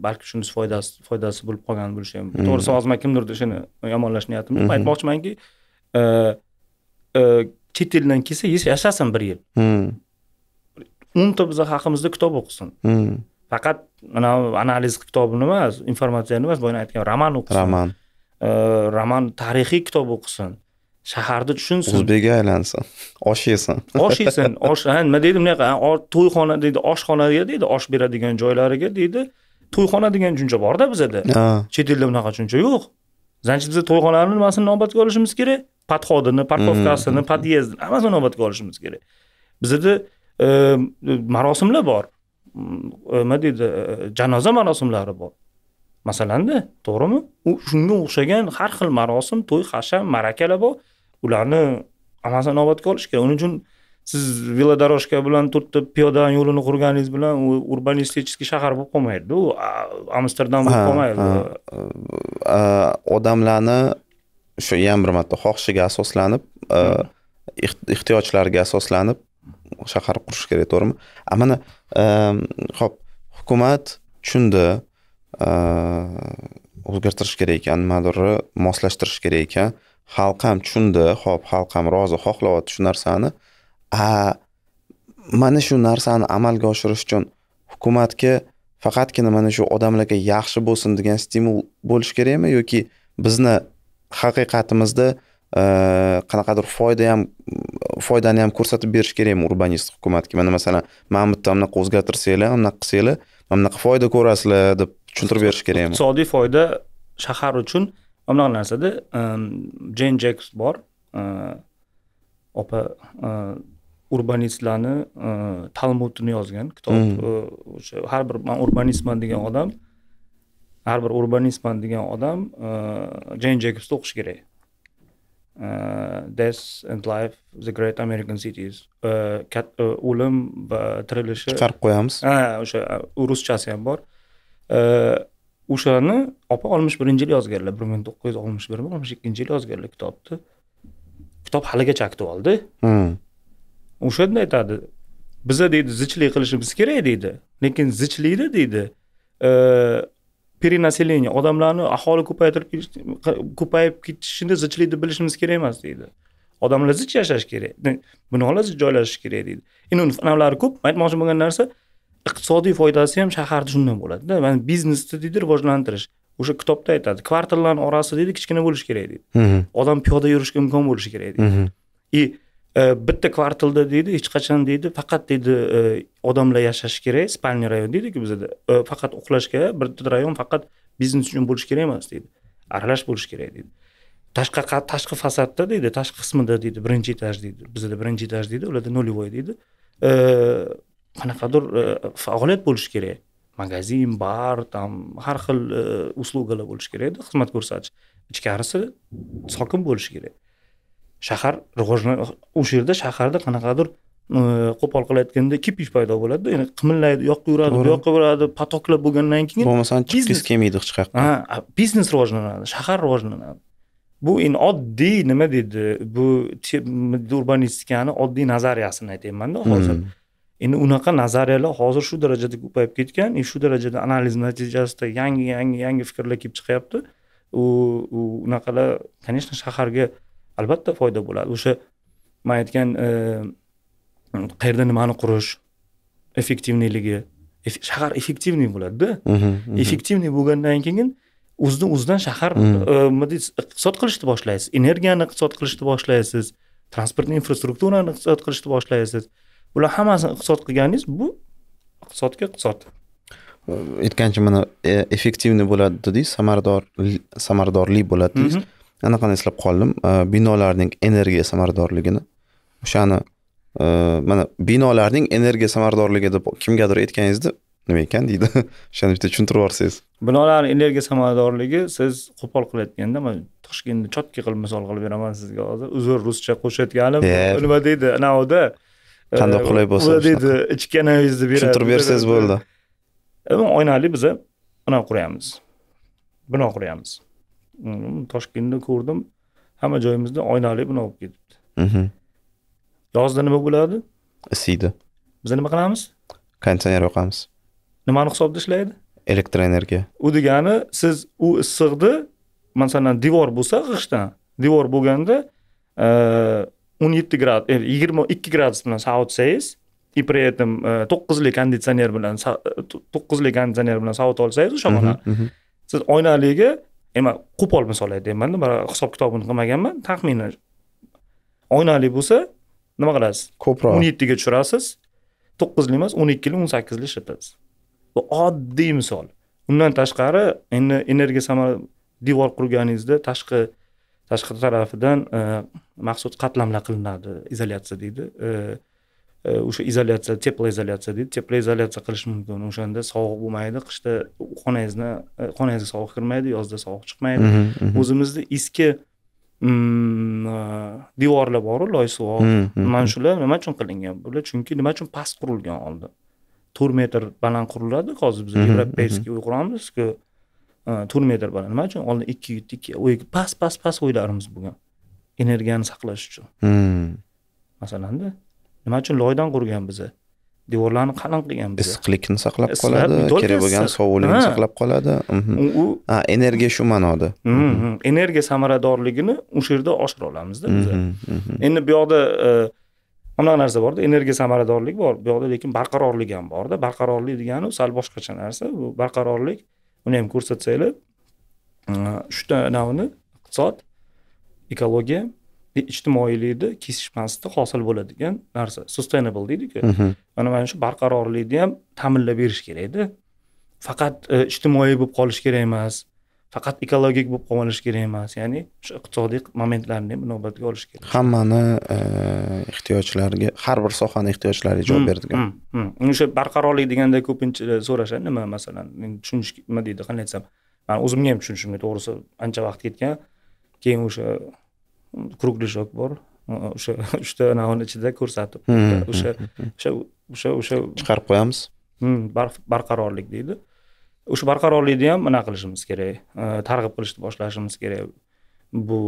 balki shunisi foydasi foydasi bo'lib qolgan bo'lishi ham hmm. to'g'risi hozir man kimdirni shuni yomonlash niyatim yo'q hmm. aytmoqchimanki e, e, chet eldan kelsa yashasin bir yil hmm. o'nta bizni haqimizda kitob o'qisin faqat mana analiz kitobini emas informatsiyani emas boya aytgan roman o'qisin roman e, roman tarixiy kitob o'qisin shaharni tushunsin o'zbekka aylansin osh yesin [laughs] osh yesin osh ha nima deydi bunaqa to'yxona deydi oshxonaga deydi osh beradigan joylariga deydi to'yxona degan tushuncha borda bizada chet elda bunaqa tushuncha yo'q значит biza to'yxonani nimasini inobatga olishimiz kerak подходini parkovkasini подъездini hmm. hammasini inobatga olishimiz kerak bizada e, marosimlar bor e, nima deydi e, janoza marosimlari bor masalanda to'g'rimi u shunga o'xshagan har xil marosim to'y hasham ma'rakalar bor ularni hammasini inobatga olish kerak uning uchun siz velodorojka bilan to'rtta piyoda yo'lini qurganingiz bilan u urbanistический shahar bo'lib qolmaydida u amsterdam bo'lib qolmaydi odamlarni shu yana bir marta xohishiga asoslanib ehtiyojlariga hmm. asoslanib shahar qurish kerak to'g'rimi a mana e, ho'p hukumat tushundi e, o'zgartirish kerak ekan nimadir moslashtirish kerak ekan xalq ham tushundi ho'p xalq ham rozi xohlayapti shu narsani a mana shu narsani amalga oshirish uchun hukumatga faqatgina mana shu odamlarga yaxshi bo'lsin degan stimul bo'lishi kerakmi yoki bizni haqiqatimizda e, qanaqadir foyda ham foydani ham ko'rsatib berish kerakmi urbanist hukumatga mana masalan mana bu yerda bunaqa o'zgartirsanglar mana bunaqa qilsanglar mana bunaqa foyda ko'rasizlar deb tushuntirib berish kerakmi iqtisodiy foyda shahar uchun mana bunaqa narsada jen ehm, jeks bor ehm, opa ehm, urbanistlarni talmudini yozgan kitob hmm. o'sha har bir man urbanistman degan odam har bir urbanistman degan odam jen jeksni o'qishi kerak death and life the great american cities o'lim va tirilishi chiqarib qo'yamiz ha o'sha ruschasi ham bor o'shani opa oltmish birinchi yil yozganlar bir ming to'qqiz yuz oltmish birmi oltmish ikkinchi yil yozganlar kitobni kitob haligacha aktualda hmm. o'shanda aytadi biza deydi zichlik qilishimiz kerak deydi lekin zichlikni deydi перенаселение odamlarni aholi ko'paytirib ko'payib ketishini zichlikni bilishimiz kerak emas deydi odamlar zich yashashi kerak binolar zich joylashishi kerak deydi endi fanlari ko'p aytmoqchi bo'lgan narsa iqtisodiy foydasi ham shaharni shundan bo'ladida mana biznesni deydi rivojlantirish o'sha kitobda aytadi kvartallarni orasi deydi kichkina bo'lishi kerak deydi odam piyoda yurishga imkon bo'lishi kerak deydi и e, bitta kvartalda deydi hech qachon deydi faqat deydi e, odamlar yashashi kerak спальный rayon deydiku bizada e, faqat uxlashga bitta rayon faqat biznes uchun bo'lishi kerak emas deydi aralash bo'lishi kerak deydi tashqi tashqi fasadda deydi tashqi qismida deydi birinchi etaj deydi bizada birinchi etaj deydi ularda нулевой deydi qanaqadir e, faoliyat bo'lishi kerak magazin bar там har xil e, uslugalar bo'lishi kerakda xizmat ko'rsatish ichkarisi sokin bo'lishi kerak shahar rivojlan o'sha yerda shaharda qanaqadir e, qo'pol qilayotganda kipish paydo bo'ladida ya'ni qimillaydi u yoqqa yuradi bu yoqqa yuradi потоклар bo'lgandan keyin bo'lmasam chiqqingiz kelmaydi hech qayoqqa ha biznes rivojlanadi shahar rivojlanadi bu endi oddiy nima deydi bu urbanistikani oddiy nazariyasini aytyapmanda hmm. hozir endi unaqa nazariyalar hozir shu darajada ko'payib ketgan и e, shu darajada analiz natijasida yangi yangi yangi fikrlar kelib chiqyapti u unaqalar конечно shaharga albatta foyda bo'ladi o'sha man aytgan e, qayerda nimani qurish effektivniyligi shahar effektivniy bo'ladida mhm, mhm. effektivniy bo'lgandan keyin o'zidan o'zidan shahar mhm. e, iqtisod qilishni boshlaysiz energiyani iqtisod qilishni boshlaysiz transport infrastrukturani iqtisod qilishni boshlaysiz bular hammasini iqtisod qilganingiz bu iqtisodga iqtisod aytgancha mana e, effektivniy bo'ladi dedingiz samarador samaradorlik bo'ladi dedingiz mhm. anaqani eslab qoldim e, binolarning energiya samaradorligini o'shani e, mana binolarning energiya samaradorligi deb kimgadir aytganingizda nima ekan deydi [laughs] o'shani bitta tushuntirib yuborsangiz binolarni energiya samaradorligi siz qo'pol qilayotganda man toshkentni chotki qilib misol qilib beraman sizga hozir uzr ruscha qo'shayotganim nima deydi anavida qanday qulay bo'lsa deydi ichganingizni beradi tushuntirib bersangiz bo'ldi oynali biza bunaqa quryapmiz bino quryapmiz hmm, toshkentda ko'rdim hamma joyimizda oynali bino bo'lib ketibdi mhm. yozda nima bo'ladi isiydi biz nima qilamiz konditsioner yoqamiz nimani hisobida ishlaydi elektr energiya u degani siz u issiqni masalan devor bo'lsa g'ishtdan devor bo'lganda 17 grad, 22 er, gradus bilan sovutsangiz и при этом э, to'qqizlik konditsioner bilan э, to'qqizlik konditsioner bilan sovutib olsangiz o'sha xonani mhm, mhm. siz oynaligi eman qo'pol misol aytyapmanda hisob kitobini qilmaganman taxminan oynali bo'lsa nima qilasiz ko'proq o'n yettiga tushirasiz to'qqizlik emas o'n ikkilik o'n sakkizlik ishlatasiz bu oddiy misol undan tashqari endi energiya samara devor qurganingizda tashqi tashqi tarafidan e, maxsus qatlamlar qilinadi izolyatsiya deydi e, e, o'sha izolyatsiya izolyatsiya deydi izolyatsiya qilish mumkin o'shanda sovuq bo'lmaydi qishda xonangizni xonangizga sovuq kirmaydi yozda sovuq chiqmaydi mm-hmm, mm-hmm. o'zimizni mm, eski devorlar boru loysuvoq mm-hmm, mana shular nima uchun qilingan bular chunki nima uchun past qurilgan oldin to'rt metr baland quriladi hozir biz yevropeyskiy quramiz Э, turmaydir bola nima uchun oldin ikki yutdi ikki o'y past past past o'ylarimiz bo'lgan energiyani saqlash uchun hmm. masalanda nima uchun loydan qurgan biz devorlarni qalin qilgan issiqlikni saqlab qoladi kerak bo'lgan sovuqlikni saqlab qoladi mhm. u energiya shu ma'noda hmm, mhm. hmm. energiya samaradorligini o'sha yerda oshira olamizda biz mhm, endi bu yoqda e, anaqa narsa borda energiya samaradorlik bor bu yoqda lekin barqarorlik ham borda barqarorlik degani sal boshqacha narsa bu barqarorlik uni ham ko'rsatsanglar uchta navini iqtisod ekologiya ijtimoiylikni kesishmasdan hosil bo'ladigan narsa sustainable deydiku mhm. mana mana shu barqarorlikni ham ta'minlab berish kerakda faqat e, ijtimoiy bo'lib qolish kerak emas faqat ekologik bo'lib qolmaslik kerak emas ya'ni o'sha iqtisodiy momentlarni ham inobatga olish kerak hammani eh, ehtiyojlariga har bir sohani ehtiyojlariga javob hmm, beradigan o'sha hmm, hmm. barqarorlik deganda ko'pincha eh, so'rashadi nima masalan men tushunish nima deydi qanday aytsam man o'zimga ham tushunishimga to'g'risi ancha vaqt ketgan keyin o'sha круглишок bor o'sha [laughs] uchta anavini ichida ko'rsatib o'sha o'sha o'sha o'sha chiqarib qo'yamiz barqarorlik deydi o'sha barqarorlikni ham mana qilishimiz kerak e, targ'ib qilishni boshlashimiz kerak bu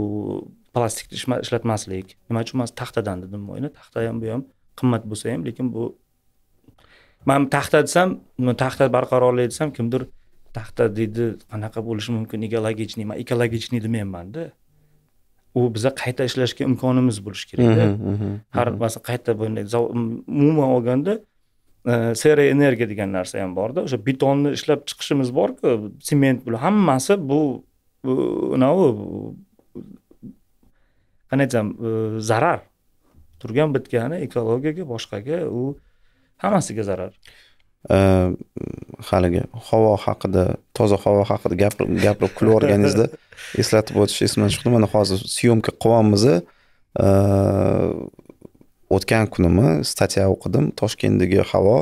plastikni ishlatmaslik nima uchun man taxtadan dedim o'yini taxta ham bu ham qimmat bo'lsa ham lekin bu man taxta desam taxta barqarorlik desam kimdir taxta deydi qanaqa bo'lishi mumkin ekologichniy man ekologichniy demaymanda u biza qayta ishlashga imkonimiz bo'lishi kerakda har masalan qayta bunday umuman olganda seriya energiya degan narsa ham borda o'sha betonni ishlab chiqishimiz borku sement bular hammasi bu anavi qanday aytsam e, zarar turgan bitgani ekologiyaga boshqaga u hammasiga zarar haligi havo haqida toza havo haqida gapirib kulaverganingizda eslatib o'tish esimdan chiqdi mana hozir syomka qilyapmiz o'tgan kunimi statya o'qidim toshkentdagi havo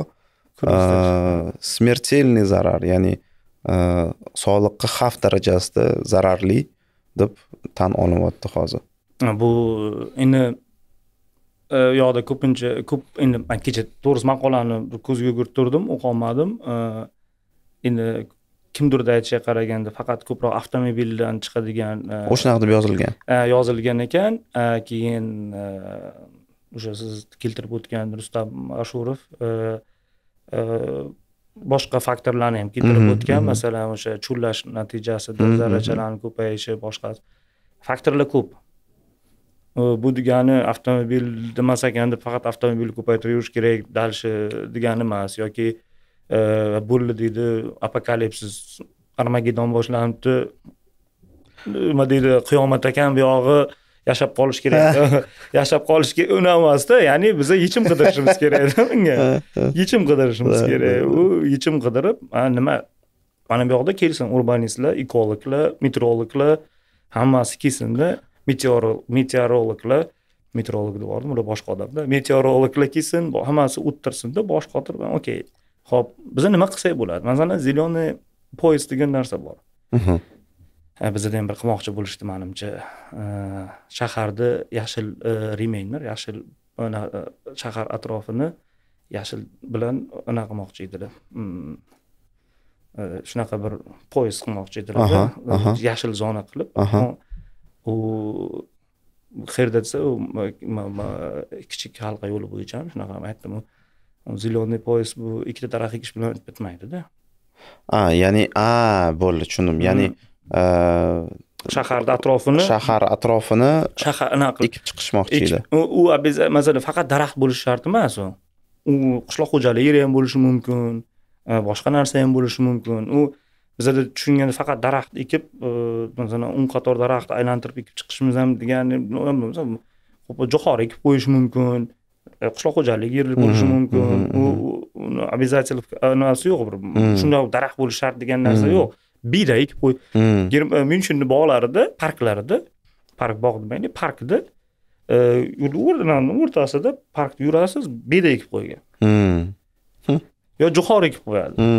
smertelniy zarar ya'ni sog'liqqa xavf darajasida zararli deb tan olinyapti hozir bu endi u yoqda ko'pincha ko'p endi man kecha to'g'risi maqolani bir ko'zga yugurib turdim o'qolmadim endi kimdirni aytishiga qaraganda faqat ko'proq avtomobildan chiqadigan o'shanaqa deb yozilgan yozilgan ekan keyin o'sha siz keltirib o'tgan rustam ashurov boshqa faktorlarni ham keltirib o'tgan masalan o'sha chullash natijasida zarrachalarni ko'payishi boshqa faktorlar ko'p bu degani avtomobil demas ekan deb faqat avtomobil ko'paytirib yurish kerak дальше degani emas yoki bo'ldi deydi apokalipsis armagedon boshlanibdi nima deydi qiyomat ekan buyog'i yashab qolish kerak [laughs] yashab qolishga unamasda ya'ni biza yechim qidirishimiz kerakda bunga [laughs] yechim qidirishimiz kerak u yechim qidirib nima mana bu yoqda kelsin urbanistlar ekologlar meteorologlar hammasi kelsinda meteorologlar meteorolog deb yubordim ular boshqa odamda meteorologlar kelsin hammasi o'tirsinda bosh qotirib okey ho'p biza nima qilsak bo'ladi masalan зеленый поезд degan narsa bor mhm. Э, bizada ham bir qilmoqchi bo'lishdi manimcha э, shaharni yashil э, remeyner yashil shahar atrofini yashil bilan anaqa qilmoqchi edilar mm. shunaqa bir poyezd qilmoqchi edilar yashil zona qilib u qayerda desa u kichik halqa yo'li bo'yicha shunaqa ham aytdim зеленый поезд bu ikkita daraxt ekish bilan bitmaydida a ya'ni a bo'ldi tushundim ya'ni mm. shahar atrofini shahar atrofini shahar anaqa ekib chiqishmoqchi edi u masalan faqat daraxt bo'lishi shart emas u u qishloq xo'jaligi yeri ham bo'lishi mumkin e, boshqa narsa ham bo'lishi mumkin u bizada tushunganda faqat daraxt ekib e, masalan o'n qator daraxtni aylantirib ekib chiqishimiz ham degani jo'xori ekib qo'yish mumkin e, qishloq xo'jaligi yeri bo'lishi mm-hmm, mumkin mm-hmm, u обязательно mm-hmm. nimasi yo'q bir mm. shundoq daraxt bo'lishi shart degan narsa mm. yo'q biydak qo'y hmm. e, myunchenni bog'larida parklarida park bog' demaydi parkda e, o'rtasida parkda yurasiz beda ekib hmm. qo'ygan yo jo'xori ekib qo'yadi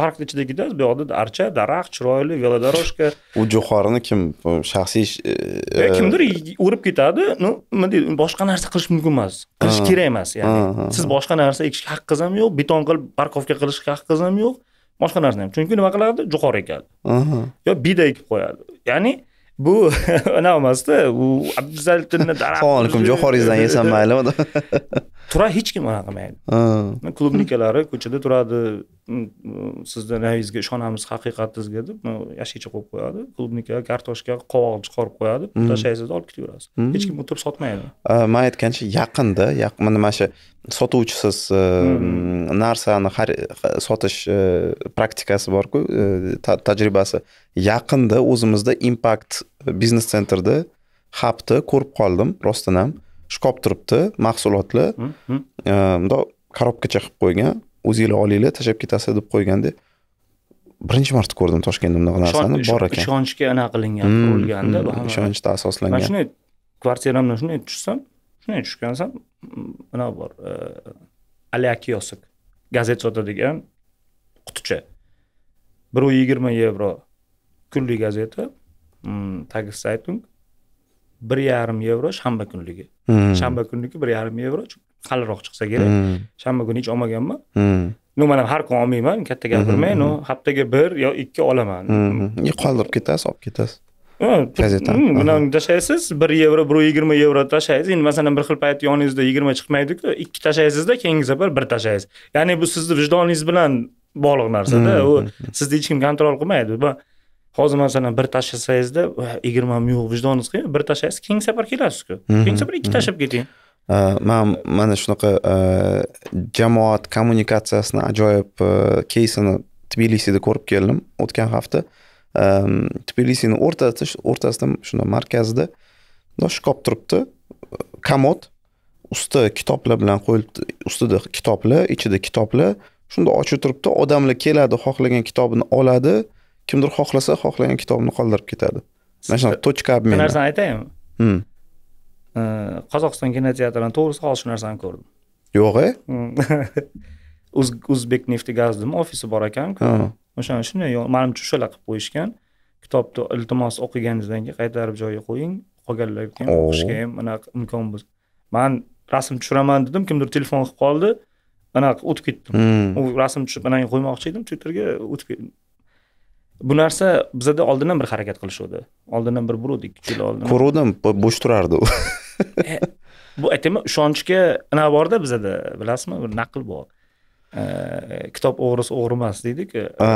parkni ichidagida bu yoqda hmm. archa daraxt chiroyli velodorojka u jo'xorini kim shaxsiy e, kimdir o'rib ketadi ну nima deydi boshqa narsa qilish mumkin emas qilish kerak emas ya'ni siz boshqa narsa ekishga haqqingiz ham yo'q beton qilib parkovka qilishga haqqingiz ham yo'q boshqa narsani ham chunki nima qiladi jo'qori ekan yo bida ekib qo'yadi ya'ni bu anaqa [laughs] emasda u обязательно assalomu alaykum [laughs] jo'xoringizdan yesam maylimi [laughs] turadi hech kim anaqa qilmaydi klubnikalari ko'chada turadi sizni rangizga ishonamiz haqiqatingizga deb yashikcha qo'yib qo'yadi klubnika kartoshka qovog'i chiqarib qo'yadi hmm. tashlaysizda olib ketaverasiz hmm. hech kim o'tirib sotmaydi man aytgancha yaqinda yaqin mana shu sotuvchisiz hmm. narsani sotish praktikasi borku tajribasi yaqinda o'zimizda impact biznes centerda habni ko'rib qoldim rostdan ham shkop turibdi mahsulotlar mundoq korobkacha qilib qo'ygan o'zinglar olinglar tashlab ketasiz deb qo'yganda birinchi marta ko'rdim toshkentda bunaqa narsani bor ekan ishonchga anaqa qilingan hmm, qurilganda hmm, ishonchda asoslangan man shunday kvartiramdan shunday tushsam shunday tushgan anaqa bor bor e, alyakiyosik gazeta sotadigan quticha bir u yigirma yevro kunlik gazeta hmm, tagi saytung bir yarim yevro shanba kunligi shanba kunligi bir yarim yevro qalinroq chiqsa kerak hmm. shanba kuni hech olmaganman hmm. no man ham har kuni olmayman katta gapirmay hmm, no haftaga bir yo ikki olaman qoldirib ketasiz olib ketasiz gazetani bunauni tashlaysiz bir yevro bir yigirma yevro tashlaysiz endi masalan bir xil payt yoningizda yigirma chiqmaydiku ikki tashlaysizda keyingi safar bir tashlaysiz ya'ni bu sizni vijdoningiz bilan bog'liq narsada u sizni hech kim kontrol qilmaydi hozir masalan bir tashlasangizda yigirmam yo'q vijdoningiz qiyin bir tashlaysiz keyingi safar kelasizku keyingi safar ikki tashlab keting man mana shunaqa jamoat kommunikatsiyasini ajoyib keysini tbilisida ko'rib keldim o'tgan hafta tbilisini o'rtasi o'rtasida shunday markazida shkop turibdi komod usti kitoblar bilan qo'yilibdi ustida kitoblar ichida kitoblar shunda ochib turibdi odamlar keladi xohlagan kitobini oladi kimdir xohlasa xohlagan kitobini qoldirib ketadi mana shunaqa точка обмена bir narsani aytaymi qozog'iston kinoteatrini to'g'risi hozir shu narsani ko'rdim yo'q e o'zbek [laughs] nefti gazni ofisi bor ekanku o'shani shunday manimcha o'shalar qilib qo'yishgan kitobni iltimos o'qiganingizdan keyin qaytarib joyiga qo'ying qolganlarga ham o'qishga ham anaqa imkon bo'lsa man rasm tushiraman dedim kimdir telefon qilib qoldi anaqa o'tib ketdim hmm. u rasm tushib anaqa qo'ymoqchi edim twitterga o'tib bu narsa bizada oldindan bir harakat qilishuvdi oldindan bir buruvdik ikki yil oldin ko'ruvdim bo'sh turardi u [laughs] [laughs] E, bu aytaymi ishonchga anaqa borda bizada bilasizmi bir naql bor e, kitob o'g'risi o'g'ri emas deydiku e,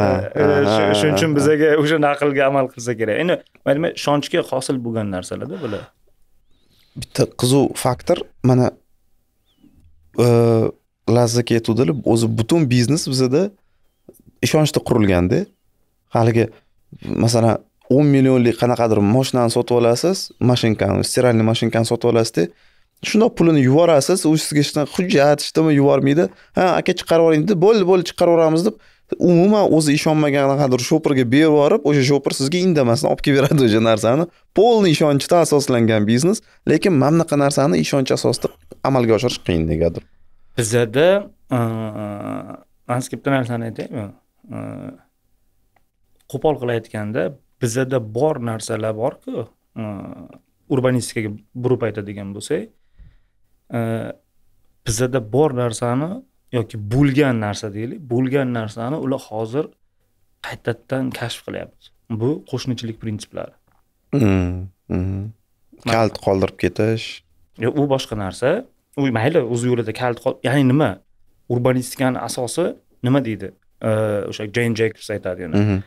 shuning uchun bizaga o'sha naqlga amal qilsa kerak endi nima ishonchga hosil bo'lgan narsalarda bular bitta qiziq faktor mana lazza aytuvdilar o'zi butun biznes bizada ishonchda qurilganda haligi masalan o'n millionlik qanaqadir moshinani sotib olasiz mashinkani стиральный mashinkani sotib olasizda shundoq pulini yuborasiz u sizga hech qanaqa hujjat hechnima yubormaydi ha aka chiqarib yuboring deb bo'ldi bo'ldi chiqarib yuboramiz deb umuman o'zi ishonmagan qanaqadir shopirga berib yuborib o'sha shopir sizga indamasdan olib kelib beradi o'sha narsani полный ishonchda asoslangan biznes lekin mana bunaqa narsani ishonch asosida amalga oshirish qiyin negadir bizada man bitta narsani aytaymi qo'pol qilib aytganda bizada bor narsalar borku urbanistikaga burib aytadigan bo'lsak bizada bor narsani yoki bo'lgan narsa deylik bo'lgan narsani ular hozir qaytadan kashf qilyapti bu qo'shnichilik prinsiplari mm-hmm. Mm-hmm. kalt qoldirib ketish yo'q u boshqa narsa u mayli o'z yo'lida qol ya'ni nima urbanistikani asosi nima deydi o'sha jeyn jekobs aytadi yana mm-hmm.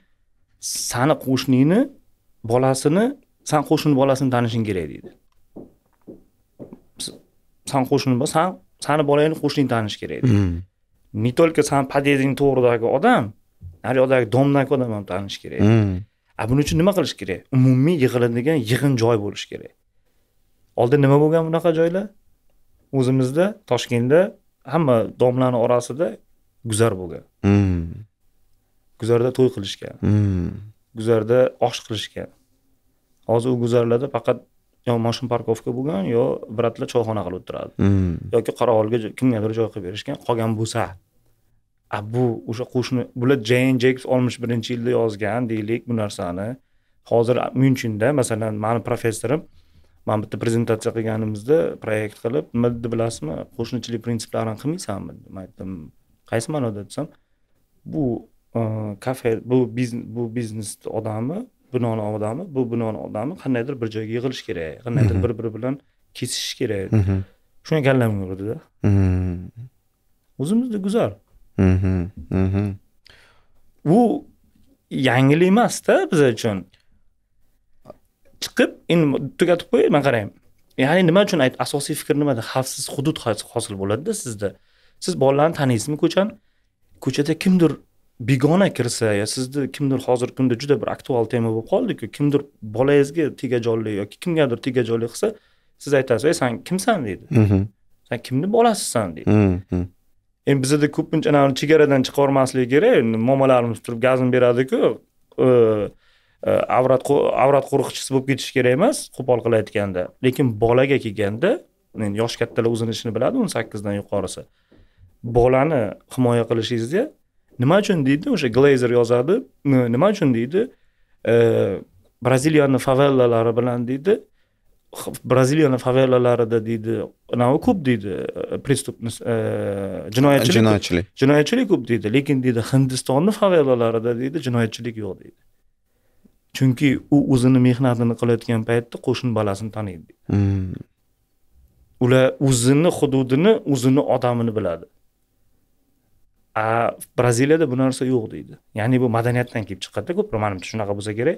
sani qo'shningni bolasini san qo'shnini bolasini tanishing kerak deydi san qo'shni san sani bolangni qo'shning tanishi kerak deydi не только sani подъездingni to'g'ridagi odam yoqdagi domdagi odam ham tanishi kerak hmm. a buning uchun nima qilish kerak umumiy yig'iladigan yig'in joy bo'lishi kerak oldin nima bo'lgan bunaqa joylar o'zimizda toshkentda hamma domlarni orasida guzar bo'lgan hmm. guzarda to'y qilishgan hmm. guzarda osh qilishgan hozir u guzarlarda faqat yo moshin parkovka bo'lgan yo bratlar choyxona qilib o'tiradi hmm. yoki qorovulga kimgadir joy qilib berishgan qolgan bo'lsa a bu o'sha qo'shni bular jeyn jeks oltmish birinchi yilda yozgan deylik bu narsani hozir myunchenda masalan mani professorim man bitta prezentatsiya qilganimizda proyekt qilib nima dedi bilasizmi qo'shnichilik prinsiplarini qilmaysanmi man aytdim qaysi ma'noda desam bu kafe bu biznes bu biznes odami binoni odami bu binoni odami qandaydir bir joyga yig'ilish kerak qandaydir mhm. bir biri bilan kesishish kerak mhm. shunga kallam urdida mhm. o'zimizda guzar u yangilik emasda biz uchun chiqib endi tugatib qo'yay man qarang ya'ni nima uchun asosiy fikr nimada xavfsiz hudud hosil bo'ladida sizda siz bolalarni taniysizmi ko'chani ko'chada kimdir begona kirsa sizni kimdir hozirgi kunda juda bir aktual tema bo'lib qoldiku kimdir bolangizga tegajonlik yoki kimgadir tegajonlik qilsa siz aytasiz ey san kimsan deydi san kimni bolasisan deydi endi bizada ko'pincha anavi chegaradan chiqarmaslik kerak momolarimiz turib gazini beradiku avrat avrat qo'riqchisi bo'lib ketish kerak emas qo'pol qilib aytganda lekin bolaga kelganda endi yoshi kattalar o'zini ishini biladi o'n sakkizdan yuqorisi bolani himoya qilishingizda nima uchun deydi o'sha glazer yozadi nima uchun deydi e, braziliyani favelalari bilan deydi braziliyani favelalarida deydi anavi ko'p deydi преступность e, e, jinoyatchilik jinoyatchilik jinoyatchilik ko'p deydi lekin deydi hindistonni favelalarida deydi jinoyatchilik yo'q deydi chunki u o'zini mehnatini qilayotgan paytda qo'shni bolasini taniydi hmm. ular o'zini hududini o'zini odamini biladi a braziliyada bu narsa yo'q deydi ya'ni bu madaniyatdan kelib chiqqanda ko'proq manimcha shunaqa bo'lsa kerak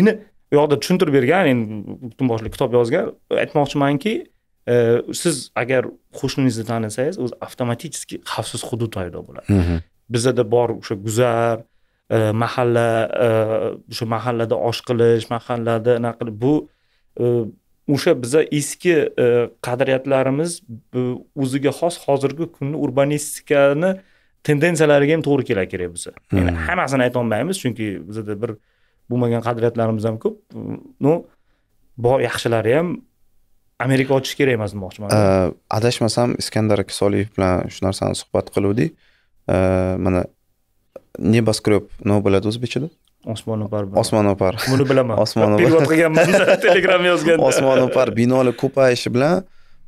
endi u yoqda tushuntirib bergan endi butun boshli kitob yozgan aytmoqchimanki siz agar qo'shningizni tanisangiz o'zi avtomatichески xavfsiz hudud paydo bo'ladi bizada bor o'sha guzar mahalla o'sha mahallada osh qilish mahallada anaqa qilib bu o'sha biza eski e, qadriyatlarimiz o'ziga xos hozirgi kunni urbanistikani tendensiyalariga ham to'g'ri kelar kerak bo'lsa ya'ni hmm. hammasini aytolmaymiz chunki bizada bir bo'lmagan qadriyatlarimiz ham ko'p ну bor yaxshilari ham amerika ochish kerak emas demoqchiman e, adashmasam iskandar aka soliyev bilan shu narsani suhbat qiluvdik e, mana небоскреб nima bo'ladi o'zbekchada osmono'par osmono'par buni bilaman [laughs] osmono'par перевод qilganman [laughs] telegram yozganda osmono'par binolar ko'payishi bilan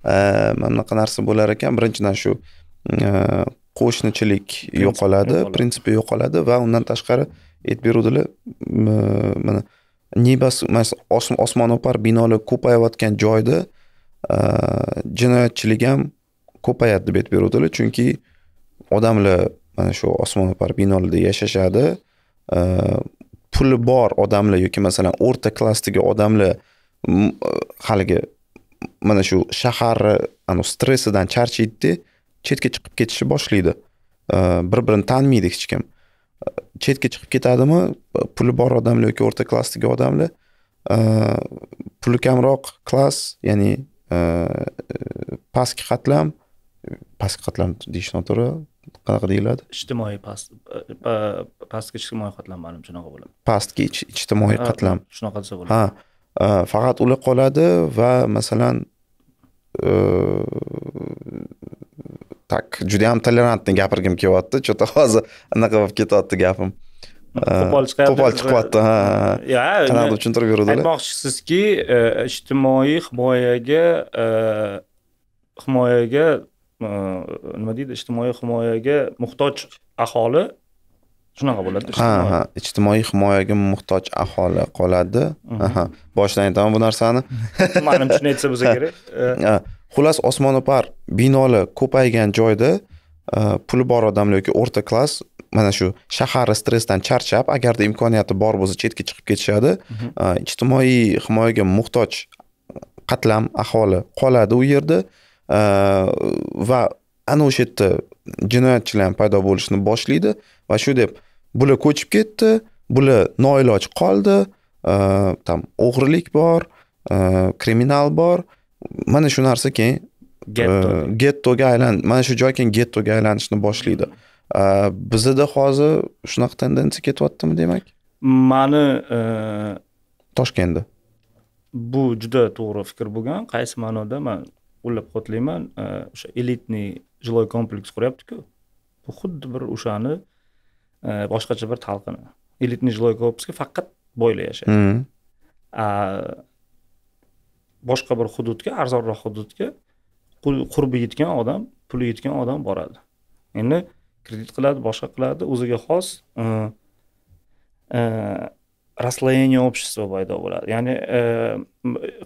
e, mana bunaqa narsa bo'lar ekan birinchidan shu e, qo'shnichilik yo'qoladi prinsipi yo'qoladi va undan tashqari aytib beruvdilar mana osmon osmono'par binolar ko'payayotgan joyda e, jinoyatchilik ham ko'payadi deb aytib beruvdilar chunki odamlar mana shu osmono'par binolarda yashashadi puli bor odamlar yoki masalan o'rta klassdagi odamlar haligi mana shu shaharni an stressidan charchaydida chetga chiqib ketishni boshlaydi э, bir birini tanimaydi hech kim chetga chiqib ketadimi puli bor odamlar yoki o'rta klassdagi odamlar э, puli kamroq klass ya'ni э, pastki qatlam pastki qatlam deyish noto'g'ri qanaqa deyiladi ijtimoiy past pastki ijtimoiy qatlam manimcha shunaqa bo'ladi pastki ijtimoiy qatlam shunaqa desa bo'ladi ha faqat ular qoladi va masalan так e, yam tolerantni gapirgim kelyapti что то hozir anaqa bo'lib ketyapti gapim qo'pol chiqyapti qo'pol chiqyapti ha qanaqadir tushuntirib yurdilar aytmoqchisizki e, ijtimoiy himoyaga e, himoyaga Э, nima deydi ijtimoiy himoyaga muhtoj aholi shunaqa bo'ladi ha ha ijtimoiy himoyaga muhtoj aholi qoladi mhm. aha boshidan aytaman bu narsani [laughs] manimcha shuni aytsa bo'lsa [laughs] kerak xullas osmono'par binolar ko'paygan joyda e, puli bor odamlar yoki o'rta klass mana shu shahar stressdan charchab agarda imkoniyati bor bo'lsa chetga chiqib ketishadi mhm. e, ijtimoiy himoyaga muhtoj qatlam aholi qoladi u yerda va ana o'sha yerda jinoyatchilar ham paydo bo'lishni boshlaydi va shu deb bular ko'chib ketdi bular noiloj qoldi там o'g'rilik bor kriminal bor mana shu narsa keyin gettoga aylan mana shu joy keyin gettoga aylanishni boshlaydi bizada hozir shunaqa tendensiya ketyaptimi demak mani toshkentda bu juda to'g'ri fikr bo'lgan qaysi ma'noda man qo'llab quvvatlayman э, o'sha elitniy жилой kompleks quryaptiku bu xuddi bir o'shani э, boshqacha bir talqini elitniy жилой kompleksga faqat boylar yashaydi boshqa bir hududga arzonroq hududga qurbi yetgan odam puli yetgan odam boradi endi kredit qiladi boshqa qiladi o'ziga xos расслоение общества paydo bo'ladi ya'ni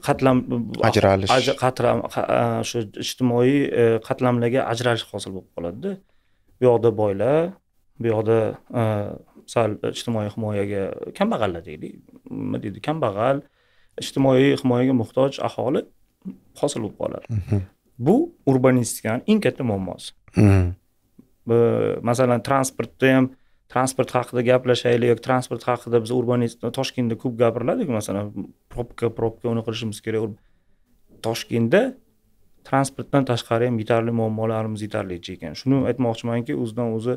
qatlam ajralish qatlam shu ijtimoiy qatlamlarga ajralish hosil bo'lib qoladida bu yoqda boylar bu yoqda сал ijtimoiy himoyaga kambag'allar deylik nima deydi kambag'al ijtimoiy himoyaga muhtoj aholi hosil bo'lib qoladi bu urbanistikani eng katta muammosi masalan transportda ham transport haqida gaplashaylik yoki transport haqida biz urbanist toshkentda ko'p gapiriladiku masalan probka probka uni qilishimiz kerak toshkentda transportdan tashqari ham yetarli muammolarimiz yetarlicha ekan shuni aytmoqchimanki o'zidan o'zi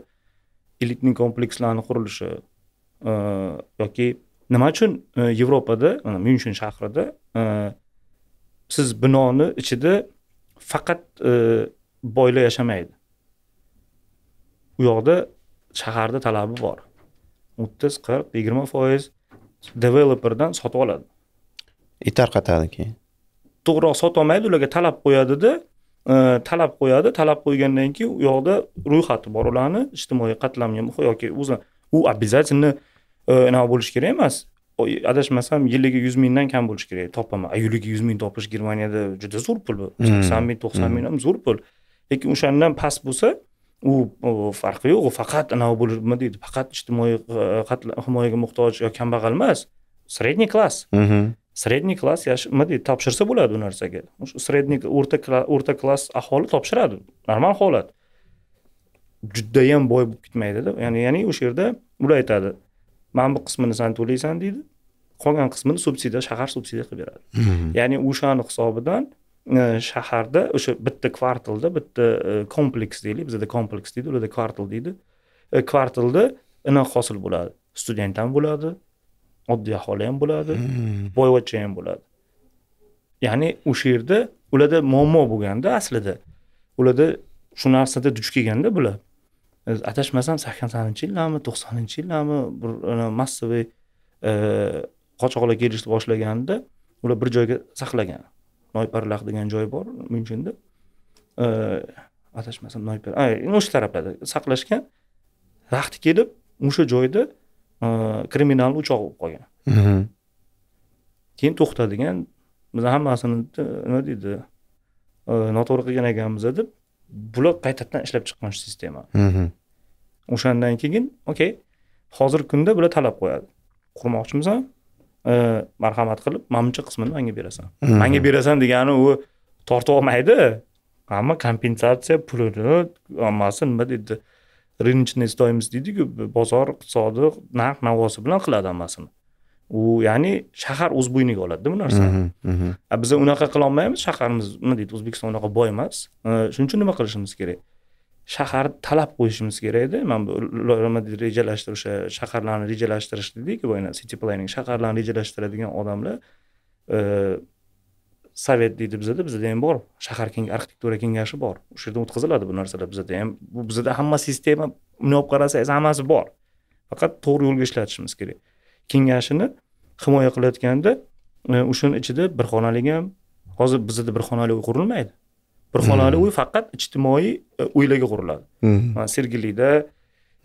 elitniy komplekslarni qurilishi e, yoki nima uchun e, yevropada mana myunchen shahrida e, siz binoni ichida faqat boylar yashamaydi u yoqda shaharda talabi bor o'ttiz qirq yigirma foiz developerdan sotib oladi и tarqatadi keyin to'g'riroq sotolmaydi ularga talab qo'yadida e, talab qo'yadi talab qo'ygandan keyin u yoqda ro'yxati bor ularni ijtimoiy qatlamga yoki o'zi u обязательно anaqa e, bo'lishi kerak emas adashmasam yiliga yuz mingdan kam bo'lishi kerak topaman yiliga yuz ming topish germaniyada juda zo'r pul bu hmm. sakson ming to'qson ham zo'r pul lekin o'shandan past bo'lsa u farqi yo'q u faqat anavi bo'lib nima deydi faqat ijtimoiy e, himoyaga muhtoj yo kambag'al emas средний класс средний klass mhm. nima deydi topshirsa bo'ladi u narsaga средний o'rta o'rta klass aholi topshiradi normal holat judayam boy bo'lib ketmaydida ya'ni ya'ni o'sha yerda ular aytadi mana bu qismini san to'laysan deydi qolgan qismini subsidiya shahar subsidiya qilib beradi mhm. ya'ni o'shani hisobidan shaharda o'sha bitta kvartalda bitta kompleks deylik bizada kompleks deydi ularda kvartal deydi kvartalda inoq hosil bo'ladi student ham bo'ladi oddiy aholi ham bo'ladi boyvachcha ham bo'ladi ya'ni o'sha yerda ularda muammo bo'lganda aslida ularda shu narsada duch kelganda bular adashmasam saksoninchi yillarmi to'qsoninchi yillarmi bir massовый qochoqlar kelishni boshlaganda ular bir joyga saqlagan noyparlaq degan joy bor myunchenda adashmasam noyper o'sha taraflarda saqlashgan vaqti kelib o'sha joyda e, kriminal o'choq bo'lib qolgan mhm. keyin to'xtadigan biz hammasini nima deydi e, noto'g'ri qilgan ekanmiz deb bular qaytadan ishlab chiqqan sistema mhm. o'shandan keyin okey hozirgi kunda bular talab qo'yadi qurmoqchimisan Э, marhamat qilib mana buncha qismini manga berasan manga berasan degani u tortib olmaydi hamma kompensatsiya pulini hammasi nima deydi рыночный стоимость deydiku bozor iqtisodi narx navosi bilan qiladi hammasini u ya'ni shahar o'z bo'yniga oladida bu narsani biza unaqa qilolmaymiz shaharimiz nima deydi o'zbekiston unaqa boy emas shuning uchun nima qilishimiz kerak shaharni talab qo'yishimiz kerak edi mana bu loyihani rejalashtirish shaharlarni rejalashtirish dedik boyagi city planning shaharlarni rejalashtiradigan odamlar e, sovet deydi bizada bizada ham bor shahar keng arxitektura kengashi bor o'sha yerda o'tkaziladi bu narsalar bizada ham bu bizada hamma sistema buni olib qarasangiz hammasi bor faqat to'g'ri yo'lga ishlatishimiz kerak kengashini himoya qilayotganda e, o'shani ichida bir xonalik ham hozir bizada bir xonali uy qurilmaydi bir xonali hmm. uy faqat ijtimoiy e, uylarga quriladi hmm. sergelida e,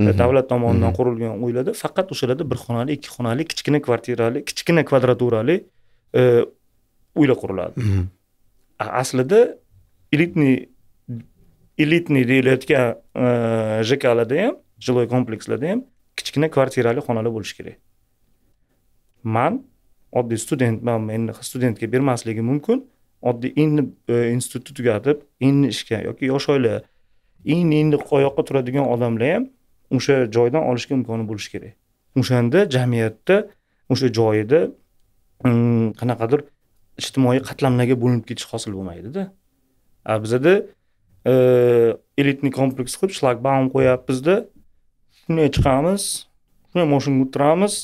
hmm. davlat tomonidan qurilgan uylarda faqat o'shalarda bir xonali ikki xonali kichkina kvartirali kichkina kvadraturali e, uylar quriladi aslida elitniy elitniy deyilayotgan jklarda ham жилой komplekslarda ham kichkina kvartirali xonalar bo'lishi kerak man oddiy studentman men studentga bermasligi mumkin oddiy inni e, institutni tugatib endi ishga yoki yosh oila endi endi oyoqqa turadigan odamlar ham o'sha joydan olishga imkoni bo'lishi kerak o'shanda jamiyatda o'sha joyida mm, qanaqadir ijtimoiy qatlamlarga bo'linib ketish hosil bo'lmaydida bizada e, elitniy kompleks qilib shlagbaum qo'yapmizda shunday chiqamiz shunday moshinaga o'tiramiz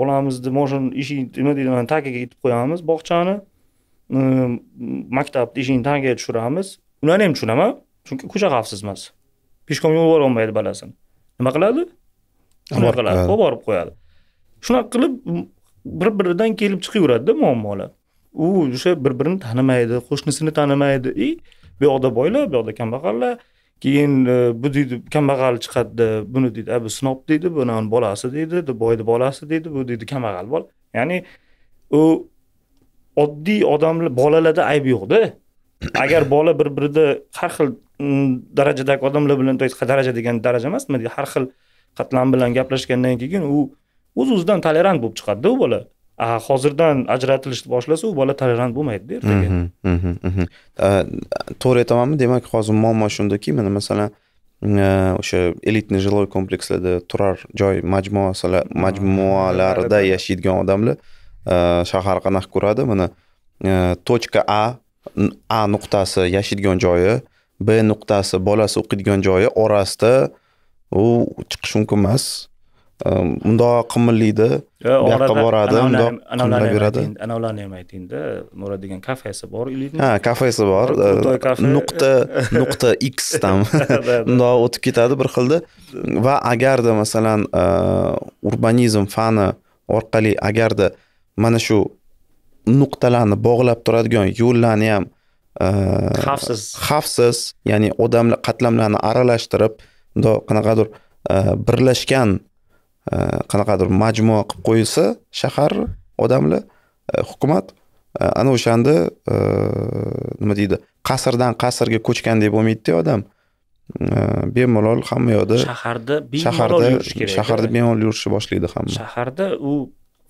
bolamizni moshin eshik nima deydi tagiga itib qo'yamiz bog'chani maktab ishini tangiga tushiramiz ularni ham tushunaman chunki ko'cha xavfsiz emas peshkomga olib borolmaydi bolasini nima qiladi nima qiladi olib borib qo'yadi shunaqa qilib bir biridan kelib chiqaveradida muammolar u o'sha bir birini tanimaydi qo'shnisini tanimaydi и bu yoqda boylar bu yoqda kambag'allar keyin bu deydi kambag'al chiqadida buni deydi bu sinob deydi buni bolasi deydi boyni bolasi deydi bu deydi kambag'al bola ya'ni u oddiy odamlar bolalarda ayb yo'qda agar bola bir birida har xil mm, darajadagi odamlar bilan то есть daraja degan daraja emas nima har xil qatlam bilan gaplashgandan keyin u o'z o'zidan tolerant bo'lib chiqadida u bola hozirdan ajratilishni boshlasa u bola tolerant bo'lmaydida ertaga mhm, mhm, mhm. to'g'ri aytamanmi demak hozir muammo shundaki mana masalan mm, e, o'sha elitniy жилой komplekslarda turar joy majmualarida yashaydigan odamlar shaharga naq ko'radi mana точка a a nuqtasi yashaydigan joyi b nuqtasi bolasi o'qiydigan joyi orasida u chiqish mumkin emas mundoq qimirlaydi bu yoqqa boradi mundoq qimillaveradi anavlarni ham aytingda murod degan kafesi bor ha kafesi bor nuqta nuqta x там mundoq o'tib ketadi bir xilda va agarda masalan urbanizm fani orqali agarda mana shu nuqtalarni bog'lab turadigan yo'llarni ham e, xavfsiz xavfsiz ya'ni odamlar qatlamlarni aralashtirib bundoq qanaqadir e, birlashgan e, qanaqadir majmua qilib qo'yilsa shahar odamlar hukumat ana o'shanda nima deydi qasrdan qasrga ko'chgandek bo'lmaydida odam bemalol hamma yoqda shaharda bemalol yurishi kerak shaharda bemalol yurishni boshlaydi hamma shaharda u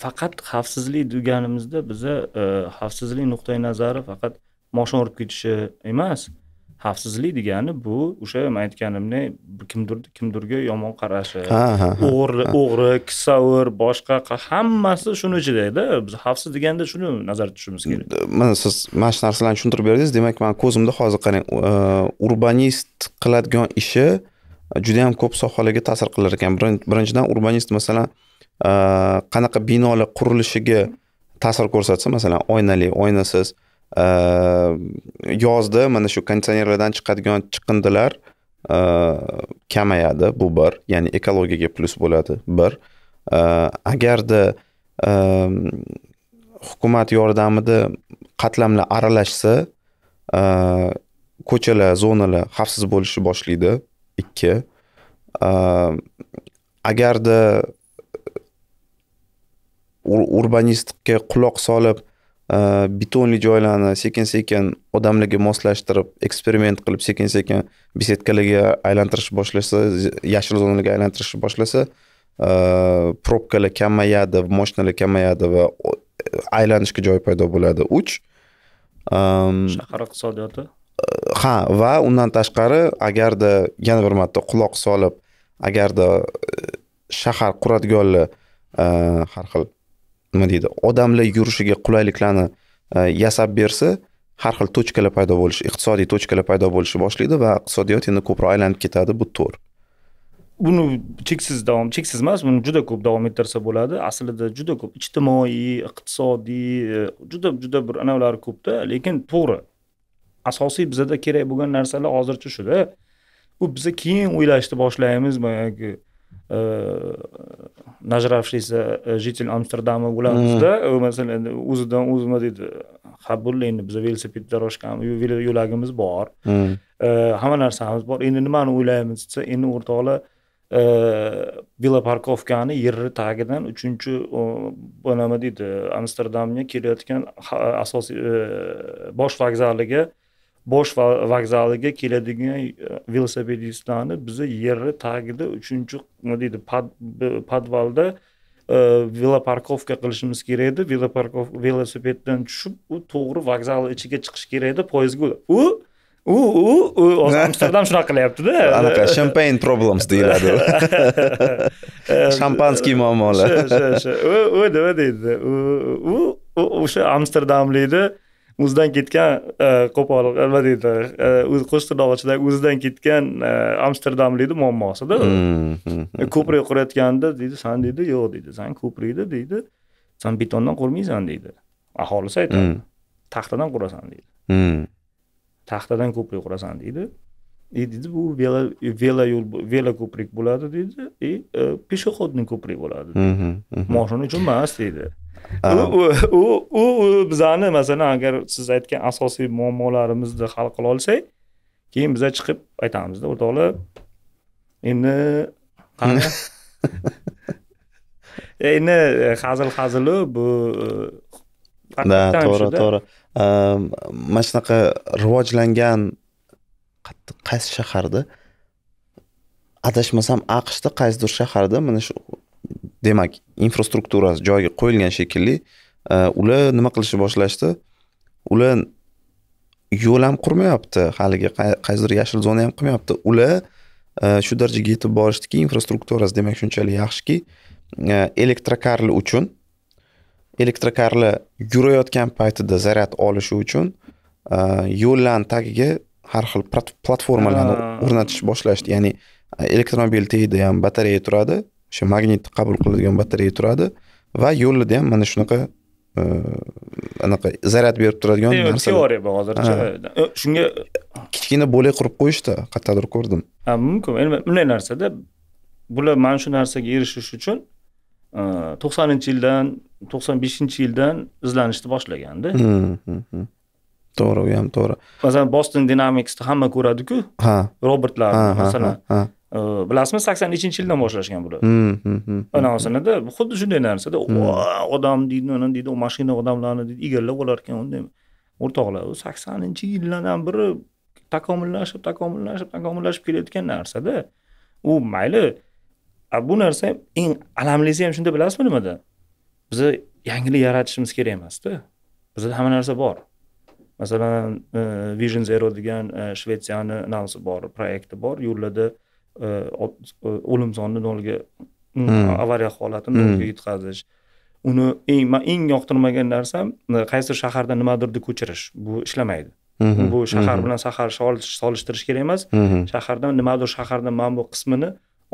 faqat xavfsizlik deganimizda biza e, xavfsizlik nuqtai nazari faqat moshina urib ketishi emas xavfsizlik degani bu o'sha man aytganimdek kimdir kimdirga yomon qarashi o'g'ri o'g'ri kissavur boshqa hammasi shuni ichidada biz xavfsiz deganda shuni nazarda tutishimiz kerak mana siz mana shu narsalarni tushuntirib berdingiz demak mani ko'zimda hozir qarang e, urbanist qiladigan ishi juda yam ko'p sohalarga ta'sir qilar ekan birinchidan urbanist masalan Э, qanaqa binolar qurilishiga ta'sir ko'rsatsa masalan oynali oynasiz э, yozda mana shu konditsionerlardan chiqadigan chiqindilar э, kamayadi bu bir ya'ni ekologiyaga plyus bo'ladi bir agarda hukumat yordamida qatlamlar aralashsa ko'chalar zonalar xavfsiz bo'lishni boshlaydi ikki agarda urbanistikka quloq solib e, betonli joylarni sekin sekin odamlarga moslashtirib eksperiment qilib sekin sekin besetkalarga aylantirish boshlasa yashil zonalarga aylantirish boshlasa e, probkalar kamayadi moshinalar kamayadi va aylanishga joy paydo bo'ladi uch shahar iqtisodiyoti e, ha va undan tashqari agarda yana bir marta quloq solib agarda shahar quradiganlar har xil nima deydi odamlar yurishiga qulayliklarni e, yasab bersa har xil to'chkalar paydo bo'lishi iqtisodiy to'chkalar paydo bo'lishni boshlaydi va iqtisodiyot endi ko'proq aylanib ketadi bu to'r buni cheksiz davom cheksiz emas buni juda ko'p davom ettirsa bo'ladi aslida juda ko'p ijtimoiy iqtisodiy e, juda juda bir anavlari ko'pda lekin to'g'ri asosiy bizada kerak bo'lgan narsalar hozircha shuda u biza keyin o'ylashni boshlaymiz boyagi нажравшийся э, житель amsterdama bo'lamizda masalan o'zidan o'zi nima deydi ha bo'ldi endi biza velosiped дорожкамiz yo'lagimiz bor hamma narsamiz bor endi nimani o'ylaymiz desa endi o'rtoqlar veloparkovkani yerni tagidan uchinchi nima deydi amsterdamga kelayotgan asosiy bosh vokzaliga bosh vokzaliga keladigan e, velosipedistlarni bizni yerni tagida uchinchi nima deydi podvalda e, veloparkovka qilishimiz kerak edi veloparkov velosipeddan tushib u to'g'ri vokzal ichiga chiqish kerak edi poyezdga u u u u hozir amsterdam shunaqa qilyaptida [laughs] anaqa champagne problems deyiladi [laughs] shampanskiy muammolar o'sha nima deydi u o'sha amsterdamlikni o'zidan ketgan e, qo'pol e, nima deydi e, o'zi qo'shni tirnoq o'zidan ketgan amsterdamlikni muammosida mm, mm, mm. ko'prik qurayotganda deydi san deydi yo'q deydi san ko'prikni deydi san betondan qurmaysan deydi aholisi aytadi taxtadan qurasan deydi taxtadan ko'prik qurasan deydi и deydi bu veloyo'l veloko'prik bo'ladi deydi и пешеходный ko'prik bo'ladi mm-hmm, mm-hmm. moshina uchun emas deydi u u bizani masalan agar siz aytgan asosiy muammolarimizni hal qila olsak keyin biza chiqib aytamizda o'rtoqlar endi qani [laughs] e, endi e, hazil hazilu bu да e, to'g'ri to'g'ri mana shunaqa rivojlangan qaysi shaharda adashmasam aqshda qaysidir shaharda mana shu demak infrastrukturasi joyiga qo'yilgan shekilli e, ular nima qilishni boshlashdi ular yo'l ham qurmayapti haligi qaysidir yashil zona ham qilmayapti ular e, shu darajaga yetib borishdiki infrastrukturasi demak shunchalik yaxshiki e, elektrokarlar uchun elektrokarlar yurayotgan paytida zaryad olishi uchun yo'llarni tagiga har xil platformalarni o'rnatish boshlashdi ya'ni elektromobil tagida ham batareya turadi o'sha magnitni qabul qiladigan batareya turadi va yo'lida ham mana shunaqa e, anaqa zaryad berib turadigan narsa teoriya bu hozircha e, shunga kichkina bo'lak qurib qo'yishdi qayerdadir ko'rdim ha mumkin endi bunday narsada bular mana shu narsaga erishish uchun e, to'qsoninchi yildan to'qson beshinchi yildan izlanishni boshlaganda to'g'ri u ham to'g'ri masalan boston dynamicsni hamma ko'radiku ha robertlarni masalan Э, bilasizmi sakson nechinchi yildan boshlashgan bular anavisinida xuddi shunday narsada odam deydi ana deydi mashina odamlarni deydi egallab ekan unday o'rtoqlar u saksoninchi yillardan beri takomillashib takomillashib takomillashib kelayotgan narsada u mayli bu narsa eng alamlisi ham shunda bilasizmi nimada biza yangilik yaratishimiz kerak emasda bizada hamma narsa bor masalan e, vision zero degan e, shvetsiyani anavisi bor proyekti bor yo'llarda Э, э, o'lim sonini nolga mm, hmm. avariya holatini nolga hmm. yetkazish uni eng man eng yoqtirmagan narsam e, qaysidir shahardan nimadirni ko'chirish bu ishlamaydi mm-hmm. bu shahar mm-hmm. bilan shahar solishtirish kerak emas mm-hmm. shahardan nimadir shahardan mana bu qismini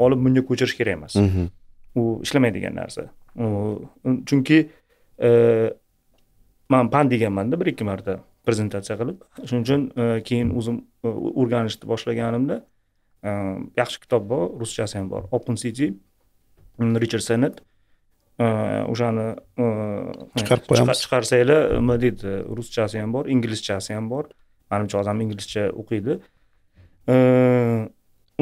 olib bunga ko'chirish kerak emas u ishlamaydigan narsa chunki e, man pan deganmanda bir ikki marta prezentatsiya qilib shuning uchun e, keyin o'zim o'rganishni boshlaganimda Э, yaxshi kitob bor ruschasi ham bor open city richard senet o'shani э, э, chiqarib qo'yamiz chiqarsanglar nima deydi ruschasi ham bor inglizchasi ham bor manimcha odam inglizcha o'qiydi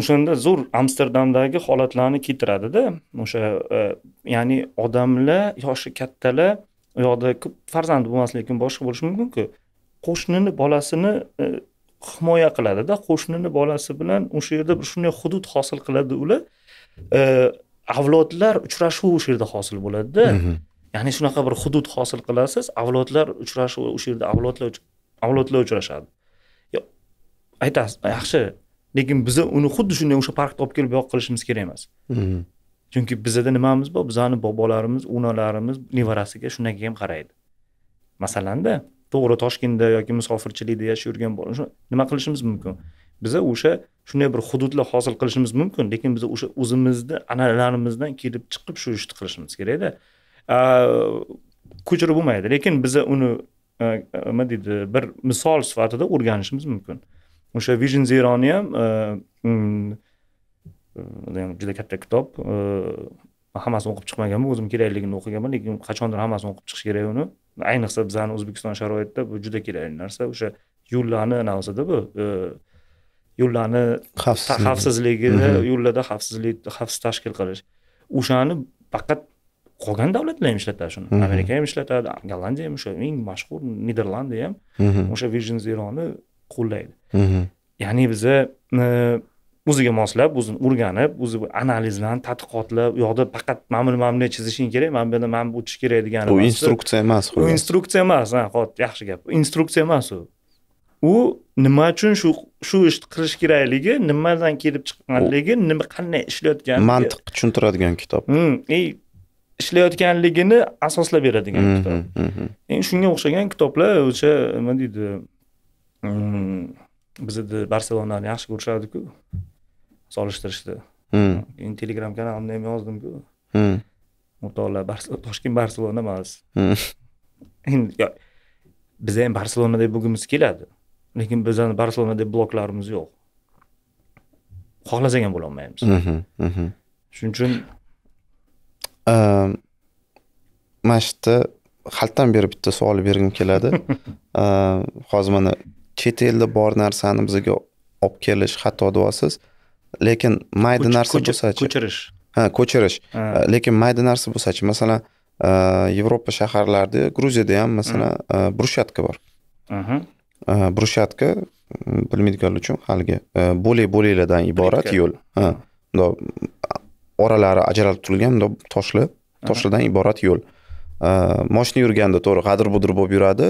o'shanda zo'r amsterdamdagi holatlarni keltiradida o'sha e, ya'ni odamlar yoshi kattalar u yoqda farzandi bo'lmasligi mumkin boshqa bo'lishi mumkinku qo'shnini bolasini e, himoya qiladida qo'shnini bolasi bilan o'sha yerda bir shunday hudud hosil qiladi ular e, avlodlar uchrashuvi o'sha yerda hosil bo'ladida ya'ni shunaqa bir hudud hosil qilasiz avlodlar uchrashuvi o'sha yerda avlodlar avlodlar uchrashadi aytasiz yaxshi lekin biza uni xuddi shunday o'sha parkni olib kelib bu yoqqa qilishimiz kerak emas chunki bizada nimamiz bor bizani bobolarimiz onalarimiz nevarasiga shunday ham qaraydi masalanda to'g'ri toshkentda yoki musofirchilikda yashab yurgan bola nima qilishimiz mumkin biza o'sha shunday bir hududlar hosil qilishimiz mumkin lekin biz o'sha o'zimizni an'analarimizdan kelib chiqib shu ishni qilishimiz kerakda ko'chirib bo'lmaydi lekin biza uni nima deydi bir misol sifatida o'rganishimiz mumkin o'sha vision zeroni ham mm, juda katta kitob man hammasini o'qib chiqmaganman o'zim kerakligini o'qiganman lekin qachondir hammasini o'qib chiqish kerak uni ayniqsa bizani o'zbekiston sharoitida bu juda kerakli narsa o'sha yo'llarni anavisida bu e, yo'llarni xavfsizligini mhm. yo'llarda xavfsizlik xavfsiz tashkil qilish o'shani faqat qolgan davlatlar ham ishlatadi shuni mhm. amerika ham ishlatadi gollandiya ham o'sha eng mashhur niderlandiya ham mhm. o'sha vision zeroni qo'llaydi ya'ni biza e, o'ziga moslab o'zini o'rganib o'zi analizlan tadqiqotlab u yoqda faqat mana buni mana bunday chizishing kerak mana buni mana bu o'tish kerak degani bu instruksiya emas u instruksiya emas ha hop yaxshi gap instruksiya emas u u nima uchun shu shu ishni qilish kerakligi nimadan kelib chiqqanligi nima qanday ishlayotgan mantiq tushuntiradigan kitob hm, e, ishlayotganligini asoslab beradigan hm, kitob hm, endi shunga o'xshagan kitoblar o'sha nima deydi bizada barselonani yaxshi ko'rishadiku solishtirishdi keyin hmm. telegram kanalimda ham yozdimku o'rtoqlar hmm. toshkent barselona emas hmm. endi biz ham barselona deb bo'lgimiz keladi lekin bizani barselona deb bloklarimiz yo'q xohlasak ham bo'lolmaymiz mhm, mhm. shuning uchun ehm, mana shu yerda xaltdan beri bitta savol bergim keladi [laughs] ehm, hozir mana chet elda bor narsani bizga olib kelish xato deyapsiz lekin mayda narsa bo'lsachi ko'chirish ha ko'chirish lekin mayda narsa bo'lsachi masalan yevropa shaharlarida gruziyada ham masalan brushatka bor brushatka bilmaydiganlar uchun haligi bo'lak bo'laklardan iborat yo'l oralari ajralib turilgan bundoq toshlar toshlardan iborat yo'l moshina yurganda to'g'ri g'adir budir bo'lib yuradi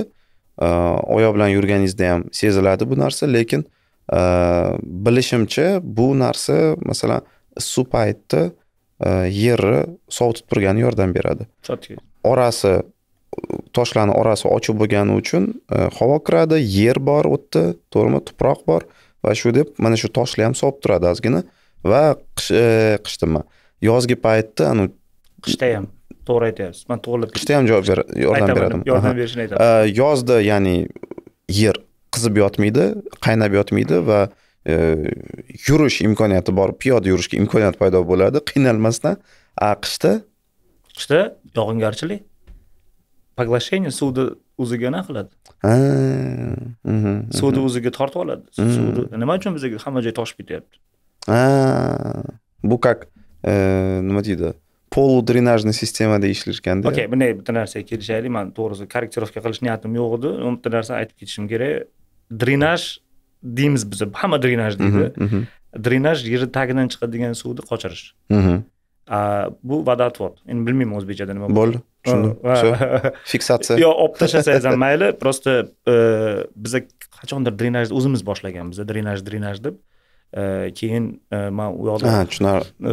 oyoq bilan yurganingizda ham seziladi bu narsa lekin uh, bilishimcha bu narsa masalan issiq paytda e, yerni sovutib turgani yordam beradi orasi toshlarni orasi ochiq bo'lgani uchun e, havo kiradi yer bor u yerda to'g'rimi tuproq bor va shu deb mana shu toshlar ham sovib turadi ozgina va qish nima e, yozgi paytda anavi qishda ham to'g'ri aytyapsiz man to'g'irlab qishda ham javob yordam beradimi yordam berishini aytaman yozda ya'ni yer qizib yotmaydi qaynab yotmaydi va e, yurish imkoniyati bor piyoda yurishga imkoniyat paydo bo'ladi qiynalmasdan a qishda qishda yog'ingarchilik поглощение suvni o'ziga nima qiladi mhm, mhm. suvni o'ziga tortib oladi mhm. suvni nima uchun bizga hamma joy toshib ketyapti bu как e, nima deydi полудренажный sistema deyishirkanda okey bunday bitta narsaga kelishaylik man to'g'risi korrektirovka qilish niyatim yo'q edi bitta narsani aytib ketishim kerak drenaj deymiz biz hamma drenaj deydi mhm, mhm. drenaj yerni tagidan chiqadigan suvni qochirish mhm. bu вода endi bilmayman o'zbekchada nima bo'ldi [laughs] tushundim fiksatsiya yo olib tashlasangiz ham mayli просто e, biza qachondir drenajni o'zimiz boshlaganmiz drenaj drenaj deb keyin e, man u yoqda ha tushunarli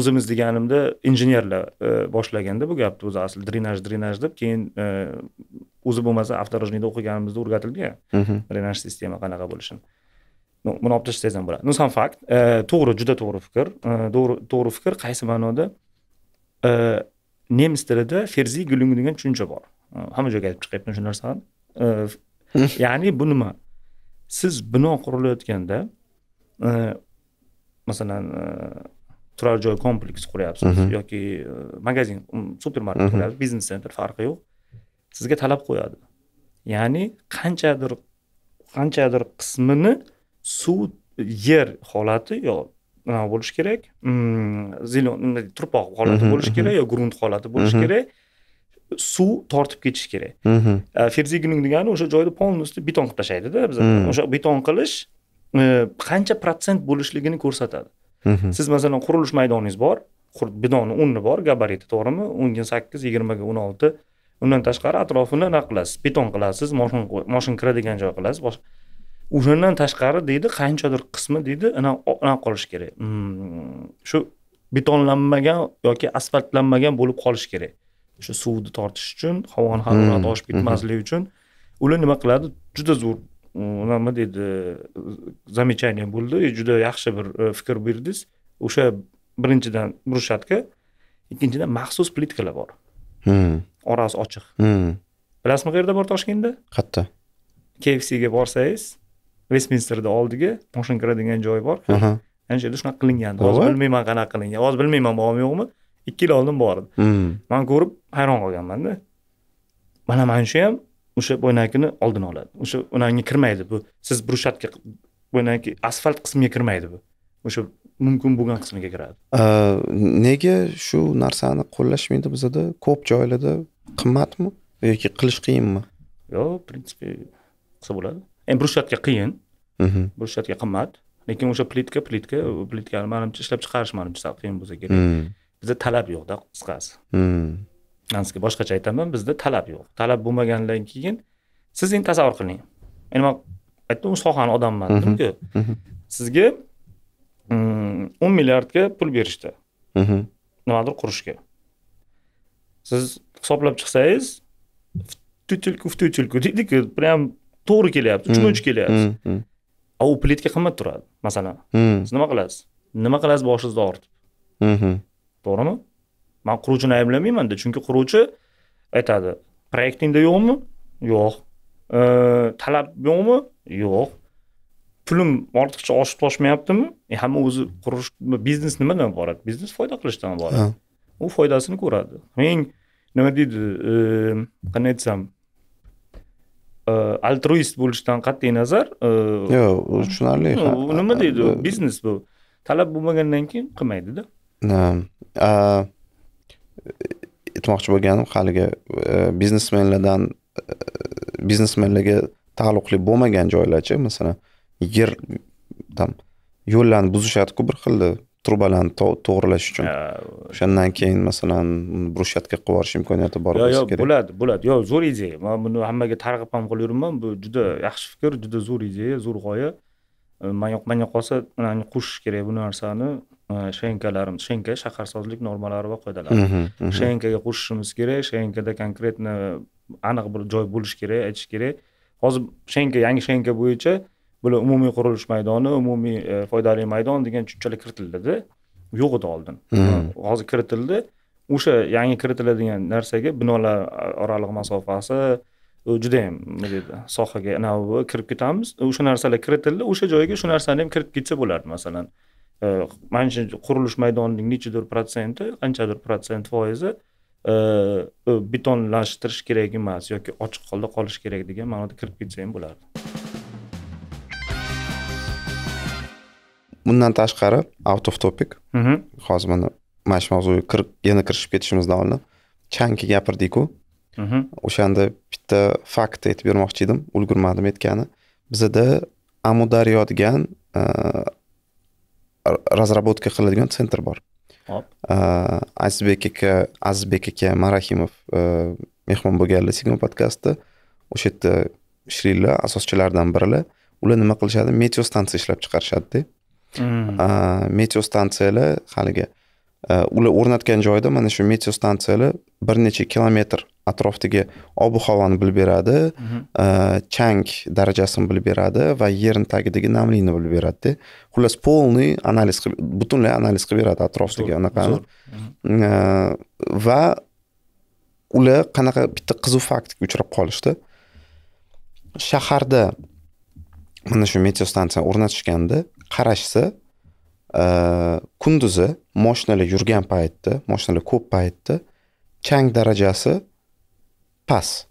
o'zimiz deganimda injenerlar e, boshlaganda bu gapni o'zi asli drenaj drenaj deb keyin e, o'zi bo'lmasa avtorojniyda o'qiganimizda o'rgatilgan mhm. drenaj sistema qanaqa bo'lishini buni olib tashlasangiz ham bo'ladi ну сам факт to'g'ri juda to'g'ri fikr to'g'ri fikr qaysi ma'noda nemis tilida ferzi gulung degan tushuncha bor hamma joyga aytib chiqyapti shu narsani hmm. ya'ni bu nima siz bino qurilayotganda masalan turar joy kompleksi quryapsiz mhm. yoki magazin supermarket mhm. quryapsiz biznes center farqi yo'q sizga talab qo'yadi ya'ni qanchadir qanchadir qismini suv yer holati yo nima bo'lishi kerak zelen turpoq holati mhm, bo'lishi kerak yo grunt holati bo'lishi kerak suv tortib ketishi kerak ferzigining degani o'sha joyni полностью beton qilib tashlaydida biza o'sha beton qilish Э, qancha protsent bo'lishligini ko'rsatadi siz masalan qurilish maydoningiz bor binoni o'nni bor gabariti to'g'rimi o'nga sakkiz yigirmaga o'n olti undan tashqari atrofini anaqa qilasiz beton qilasiz moshin kiradigan joy qilasiz o'shandan tashqari deydi qanchadir qismi deydi anaqa qolishi kerak hmm, shu betonlanmagan yoki asfaltlanmagan bo'lib qolishi kerak o'sha suvni tortish uchun havoni harorati oshib ketmasligi uchun ular nima qiladi juda zo'r nima deydi замечание bo'ldi и e, juda yaxshi bir e, fikr berdingiz o'sha birinchidan brushatka ikkinchidan maxsus plitkalar bor hmm. orasi ochiq hmm. bilasizmi qayerda bor toshkentda qayerda kfcga borsangiz vestminsterni oldiga moshina kiradigan joy bor ana shu yerda shunaqa qilingan hozir bilmayman qanaqa qilingan hozir bilmayman bormi yo'qmi ikki yil oldin bordim hmm. man ko'rib hayron qolganmanda mana mana shu ham o'sha bo'ynakini oldini oladi o'sha unanga kirmaydi bu siz brushatka bo'ynaki asfalt qismiga kirmaydi bu o'sha mumkin bo'lgan qismiga kiradi nega shu narsani qo'llashmaydi bizada ko'p joylarda qimmatmi yoki qilish qiyinmi yo'q в принципе qilsa bo'ladi endi brushatka qiyin mhm. brushatka qimmat lekin o'sha plitka plitka plitkani manimcha ishlab chiqarish manimcha sal qiyin bo'lsa kerak mhm. bizda talab yo'qda qisqasi mhm. boshqacha aytaman bizda talab yo'q talab bo'lmagandan keyin siz endi tasavvur qiling endi man aytdim sohani odamiman dedimku mhm. mhm. sizga mm, o'n milliardga pul berishdi mhm. nimadir qurishga siz hisoblab chiqsangiz втютельку втютельку deydiku прям to'g'ri kelyapti uchma uch kelyapti a u pletka qimmat turadi masalan siz nima qilasiz nima qilasiz boshingizni og'ritib to'g'rimi man quruvchini ayblamayman-da, chunki quruvchi aytadi proyektingda yo'qmi yo'q e, talab yo'qmi yo'q pulim ortiqcha oshib toshmayaptimi e, hamma o'zi qurish biznes nimadan iborat biznes foyda qilishdan iborat u foydasini ko'radi men nima deydi e, qanday desam e, altruist bo'lishdan qat'iy nazar yo'q tushunarli nima deydi biznes bu talab bo'lmagandan keyin qilmaydida aytmoqchi bo'lganim haligi e, biznesmenlardan e, biznesmenlarga taalluqli bo'lmagan joylarchi masalan yer там yo'llarni buzishadiku bir xilda trubalarni to'g'irlash uchun o'shandan keyin masalan brushatka qilib yuborish imkoniyati bor yo'q yo'q bo'ladi bo'ladi yo'q zo'r ideya man buni hammaga targ'ib ham qilib yuribman bu juda yaxshi fikr juda zo'r ideya zo'r g'oya e, manga qolsa qo'shish kerak bu narsani shenkalarimiz shenka shaharsozlik normalari va qoidalari shenkaga qo'shishimiz kerak shenkada konkretno aniq bir joy bo'lishi kerak aytish kerak hozir shenka yangi shenka bo'yicha bular umumiy qurilish maydoni umumiy foydali maydon degan tushunchalar kiritildida yo'q edi oldin hozir kiritildi o'sha yangi kiritiladigan narsaga binolar oraliq masofasi judayam nima deydi sohaga anavi kirib ketamiz o'sha narsalar kiritildi o'sha joyga shu narsani ham kirib ketsa bo'lardi masalan shu э, qurilish maydonining nechadir protsenti qanchadir protsent foizi э, э, betonlashtirish kerak emas yoki ochiq holda qolishi kerak degan ma'noda kirib ketsa ham bo'lardi bundan tashqari out of topic mhm. hozir mana mana shu mavzuga kirib yana kirishib ketishimizdan oldin chanki gapirdikku mhm. o'shanda bitta fakt aytib bermoqchi edim ulgurmadim aytgani bizada amudaryo degan e, разработка qiladigan центр bor hop azizbek aka azizbek aka marahimov mehmon bo'lganlar sigma podkastda o'sha yerda ishlaydilar asoschilaridan birilar ular nima qilishadi meteostansiya ishlab chiqarishadida meteostansiyalar haligi ular o'rnatgan joyda mana shu meteostansiyalar bir necha kilometr atrofdagi ob havoni bilib beradi chang darajasini bilib beradi va yerni tagidagi namlikni bilib beradida xullas полный analiz qilib butunlay analiz qilib beradi atrofdagi anaqani va ular qanaqa bitta qiziq faktga uchrab qolishdi shaharda mana shu meteostansiyani o'rnatishganda qarashsa kunduzi moshinalar yurgan paytda moshinalar ko'p paytda chang darajasi past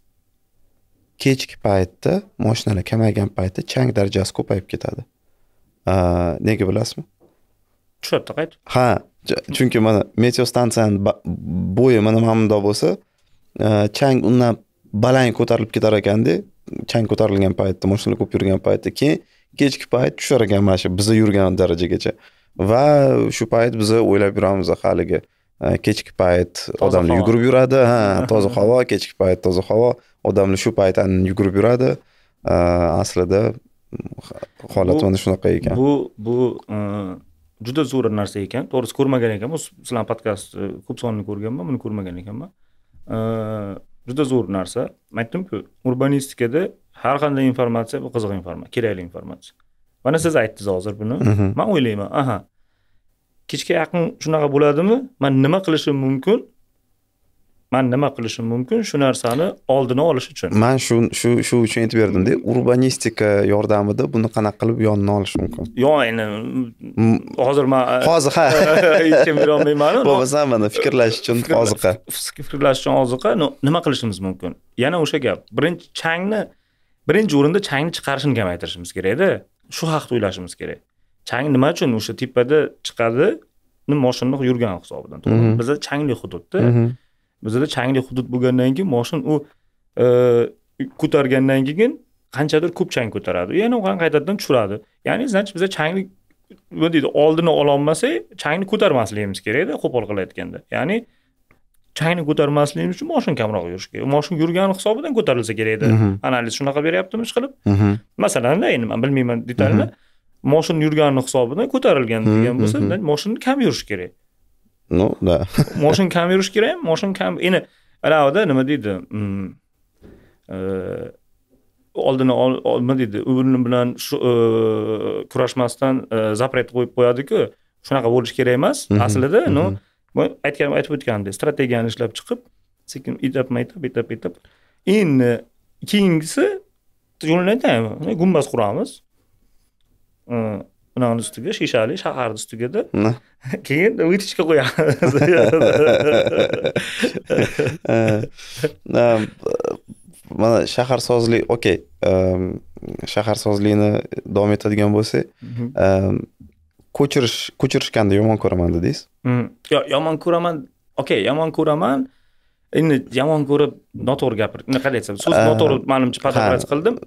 kechki paytda moshinalar kamaygan paytda chang darajasi ko'payib ketadi nega bilasizmi tushadi qaytib ha chunki mana meteostansiyani bo'yi mana mana bundoq bo'lsa e, chang undan baland ko'tarilib ketar ekanda chang ko'tarilgan paytda moshinalar ko'p yurgan paytda keyin kechki payt tushar ekan mana shu biza yurgan darajagacha va shu payt biza o'ylab yuramiz haligi e, kechki payt odamlar yugurib yuradi ha [laughs] toza havo kechki payt toza havo odamlar shu payt yugurib yuradi e, aslida holat mana shunaqa ekan bu bu e, juda zo'r narsa ekan to'g'risi ko'rmagan ekanman sizlarni podkastni ko'p sonini ko'rganman buni ko'rmagan ekanman juda zo'r narsa aytdimku urbanistikada har qanday informatsiya bu qiziq informatsiya kerakli informatsiya mana siz aytdingiz hozir buni man o'ylayman aha kechga yaqin shunaqa bo'ladimi man nima qilishim mumkin man nima qilishim mumkin shu narsani oldini olish uchun man shu shu shu uchun aytib berdimda urbanistika yordamida buni qanaqa qilib yonini olish mumkin yo'q endi hozir man hozir ha aytishim [laughs] berolmayman [laughs] bo'lmasa mana fikrlash uchun oziqa fikrlash uchun oziqa nima qilishimiz mumkin yana o'sha gap birinchi changni birinchi o'rinda changni chiqarishni kamaytirishimiz kerakda shu haqida o'ylashimiz kerak chang nima uchun o'sha tepada chiqadi moshina yurgani hisobidan to'g'rimi mhm. bizda changli hududda mhm. bizda changli hudud bo'lgandan keyin moshina u e, ko'targandan keyin qanchadir ko'p chang ko'taradi yana ularni qaytadan tushiradi ya'ni значит biza changni nima deydi oldini ololmasak changni ko'tarmasligimiz kerakda qo'pol qilayotganda ya'ni changni ko'tarmaslik uchun moshina kamroq yurishi kerak moshina yurgani hisobidan ko'tarilsa kerak edi mhm. analiz shunaqa beryaptimi ishqilib mhm. masalanda endi man bilmayman detalni mhm. moshina yurgani hisobidan ko'tarilgan degan bo'lsa moshina kam yurishi kerak ну да [laughs] moshina kam yurishi kerak moshina kam endi anavida nima deydi mm, e, oldini nima deydi uni bilan shu e, kurashmasdan запрет e, qo'yib qo'yadiku shunaqa bo'lishi kerak emas aslida ну boy aytgan aytib o'tganimdek strategiyani ishlab chiqib sekin etapma etap etap etap endi keyingisi aytaymi gumbaz quramiz unani ustiga shishali shaharni ustigada [laughs] keyin vitichka qo'yamiz [laughs] [laughs] eh, mana shaharsozlik okey shaharsozlikni davom etadigan bo'lsak mhm. ko'chirish ko'chirishganni yomon ko'raman dedingiz mm. yo'q yomon ko'raman okey yomon ko'raman endi yomon ko'rib noto'g'ri gapir qanday aytsam so'z noto'g'ri manimcha подобрать qildim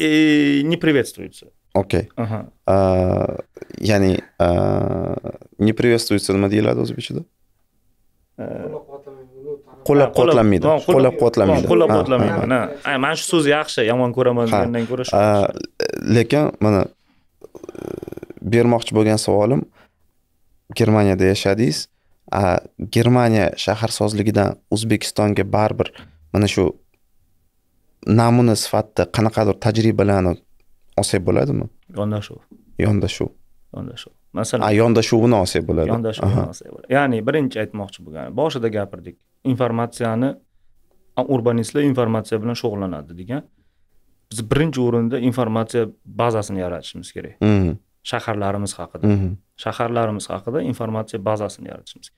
не e, приветствуется okey ya'ni не приветствуется nima deyiladi o'zbekchada qo'llab quvvatlanmaydi qo'llab quvvatlanmaydi qo'llab quvvatlanmaydi mana shu so'z yaxshi yomon ko'raman degandan ko'ra lekin mana bermoqchi bo'lgan savolim germaniyada yashadingiz germaniya shaharsozligidan o'zbekistonga baribir mana shu namuna sifatida qanaqadir tajribalarni olsak bo'ladimi yondashuv yondashuv yondashuv masalan yondashuvini olsak bo'ladi yondashuvini bo'ladi ya'ni birinchi aytmoqchi bo'lganim boshida gapirdik informatsiyani urbanistlar informatsiya bilan shug'ullanadi degan biz birinchi o'rinda informatsiya bazasini yaratishimiz kerak mhm. shaharlarimiz haqida mhm. shaharlarimiz haqida informatsiya bazasini yaratishimiz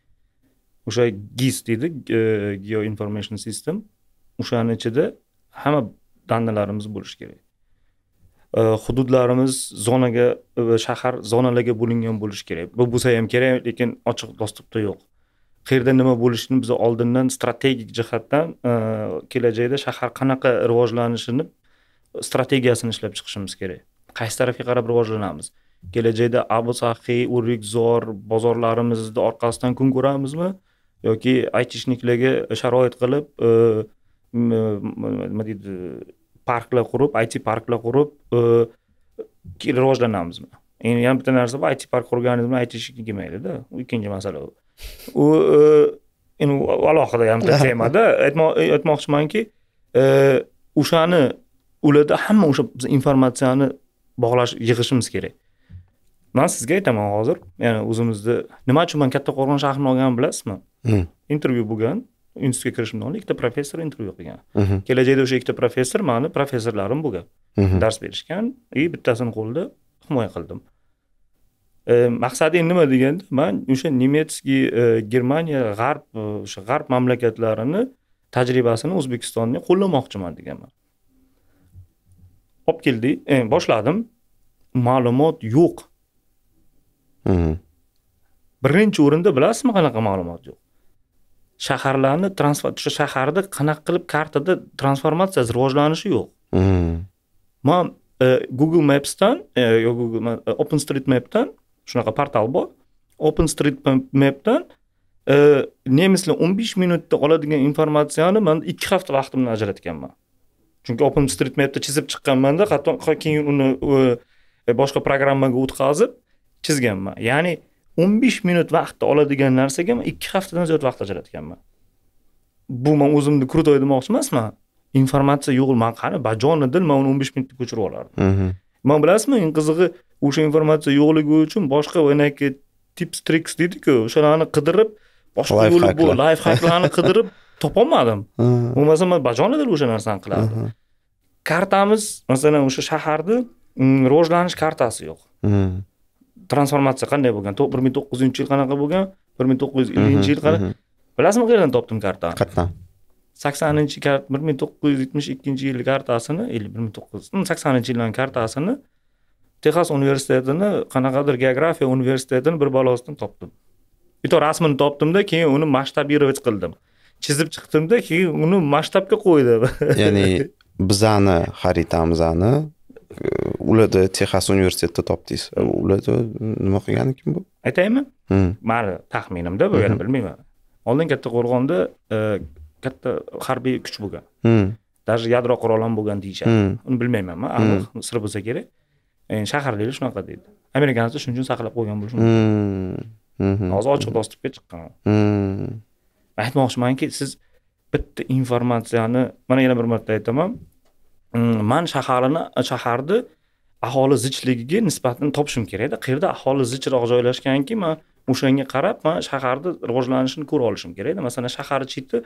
o'sha gis deydi e, geo information system o'shani ichida hamma данныйlarimiz bo'lishi kerak e, hududlarimiz zonaga e, shahar zonalarga bo'lingan bo'lishi kerak bu bo'lsa ham kerak lekin ochiq dostupda yo'q qayerda nima bo'lishini biz oldindan strategik jihatdan kelajakda shahar qanaqa rivojlanishini strategiyasini ishlab chiqishimiz kerak qaysi tarafga qarab rivojlanamiz kelajakda abu sahiy zor bozorlarimizni orqasidan kun ko'ramizmi yoki aytishniklarga sharoit qilib e, nima deydi parklar qurib it parklar qurib e, rivojlanamizmi endi yana bitta narsa bor it park bilan aytishga kelmaydida u ikkinchi masala u e, u endi alohida ham [laughs] temada aytmoqchimanki o'shani ularda hamma o'sha biz informatsiyani bog'lash yig'ishimiz kerak man sizga aytaman hozir ya'ni o'zimizni nima uchun man kattaqo'rg'on shahrini olganimni bilasizmi mm. intervyu bo'lgan institutga kirishimdan oldin ikkita professor intervyu qilgan mm-hmm. kelajakda o'sha ikkita professor mani professorlarim bo'lgan mm-hmm. dars berishgan и bittasini qo'lida himoya qildim e, maqsadim nima deganda man o'sha немецкий e, germaniya g'arb e, o'sha g'arb mamlakatlarini tajribasini o'zbekistonga qo'llamoqchiman deganman olib keldi e, boshladim ma'lumot yo'q birinchi o'rinda bilasizmi qanaqa ma'lumot yo'q shaharlarni transfer o'sha shaharni qanaqa qilib kartada transformatsiyasi rivojlanishi yo'q man e, google mapsdan e, yo e, google open street mapdan shunaqa portal bor open street mapdan e, nemislar o'n besh minutda oladigan informatsiyani man ikki hafta vaqtimni ajratganman chunki open street mapda chizib chiqqanmanda hatto keyin uni e, boshqa programmaga o'tkazib chizganman ya'ni o'n besh minut vaqtni oladigan narsaga man ikki haftadan ziyod vaqt ajratganman bu man o'zimni крутой demoqchi emasman informatsiya yo'q man qani dil man uni o'n besh minutda ko'chirib olardim mhm. man bilasizmi eng qizig'i o'sha informatsiya yo'qligi uchun boshqa tips triks deydiku o'shalarni qidirib boshqa yo'li bu layf qidirib topolmadim bo'lmasa man bajonidil o'sha narsani qilardim kartamiz masalan o'sha shaharni mm, rivojlanish kartasi yo'q transformatsiya qanday bo'lgan bir ming yuzinchi yil qanaqa bo'lgan bir ming to'qqiz yuz ellinchi yil qanaqa bilasizmi qayerdan topdim kartani qayerdan saksoninchi bir ming to'qqiz yuz yetmish ikkinchi yil kartasini или bir ming to'qqiz yuz hmm, saksoninchi yillarni kartasini texas universitetini qanaqadir geografiya universitetini bir balosidan topdim и то rasmini topdimda keyin uni масштабировать qildim chizib chiqdimda keyin uni masshtabga qo'ydim [laughs] ya'ni bizani xaritamizni e, ularda texas universitetida topdingiz hmm. ularda nima qilgan kim bu aytaymi hmm. mani taxminimda bu yana hmm. bilmayman oldin katta qo'rg'onda e, katta harbiy kuch bo'lgan даже yadro quroli ham bo'lgan deyishadi uni bilmayman man aniq sir bo'lsa kerak e, shaharliklar shunaqa deydi amerikanlar shuning uchun saqlab qo'ygan bo'lishi mumkin hozir ochiq dostupga chiqqan aytmoqchimanki siz bitta informatsiyani mana yana bir marta aytaman mm, man shaharini shaharni aholi zichligiga nisbatini topishim kerakda qayerda aholi zichroq joylashganki man o'shanga qarab man shaharni rivojlanishini ko'ra olishim kerakda masalan shahar cheti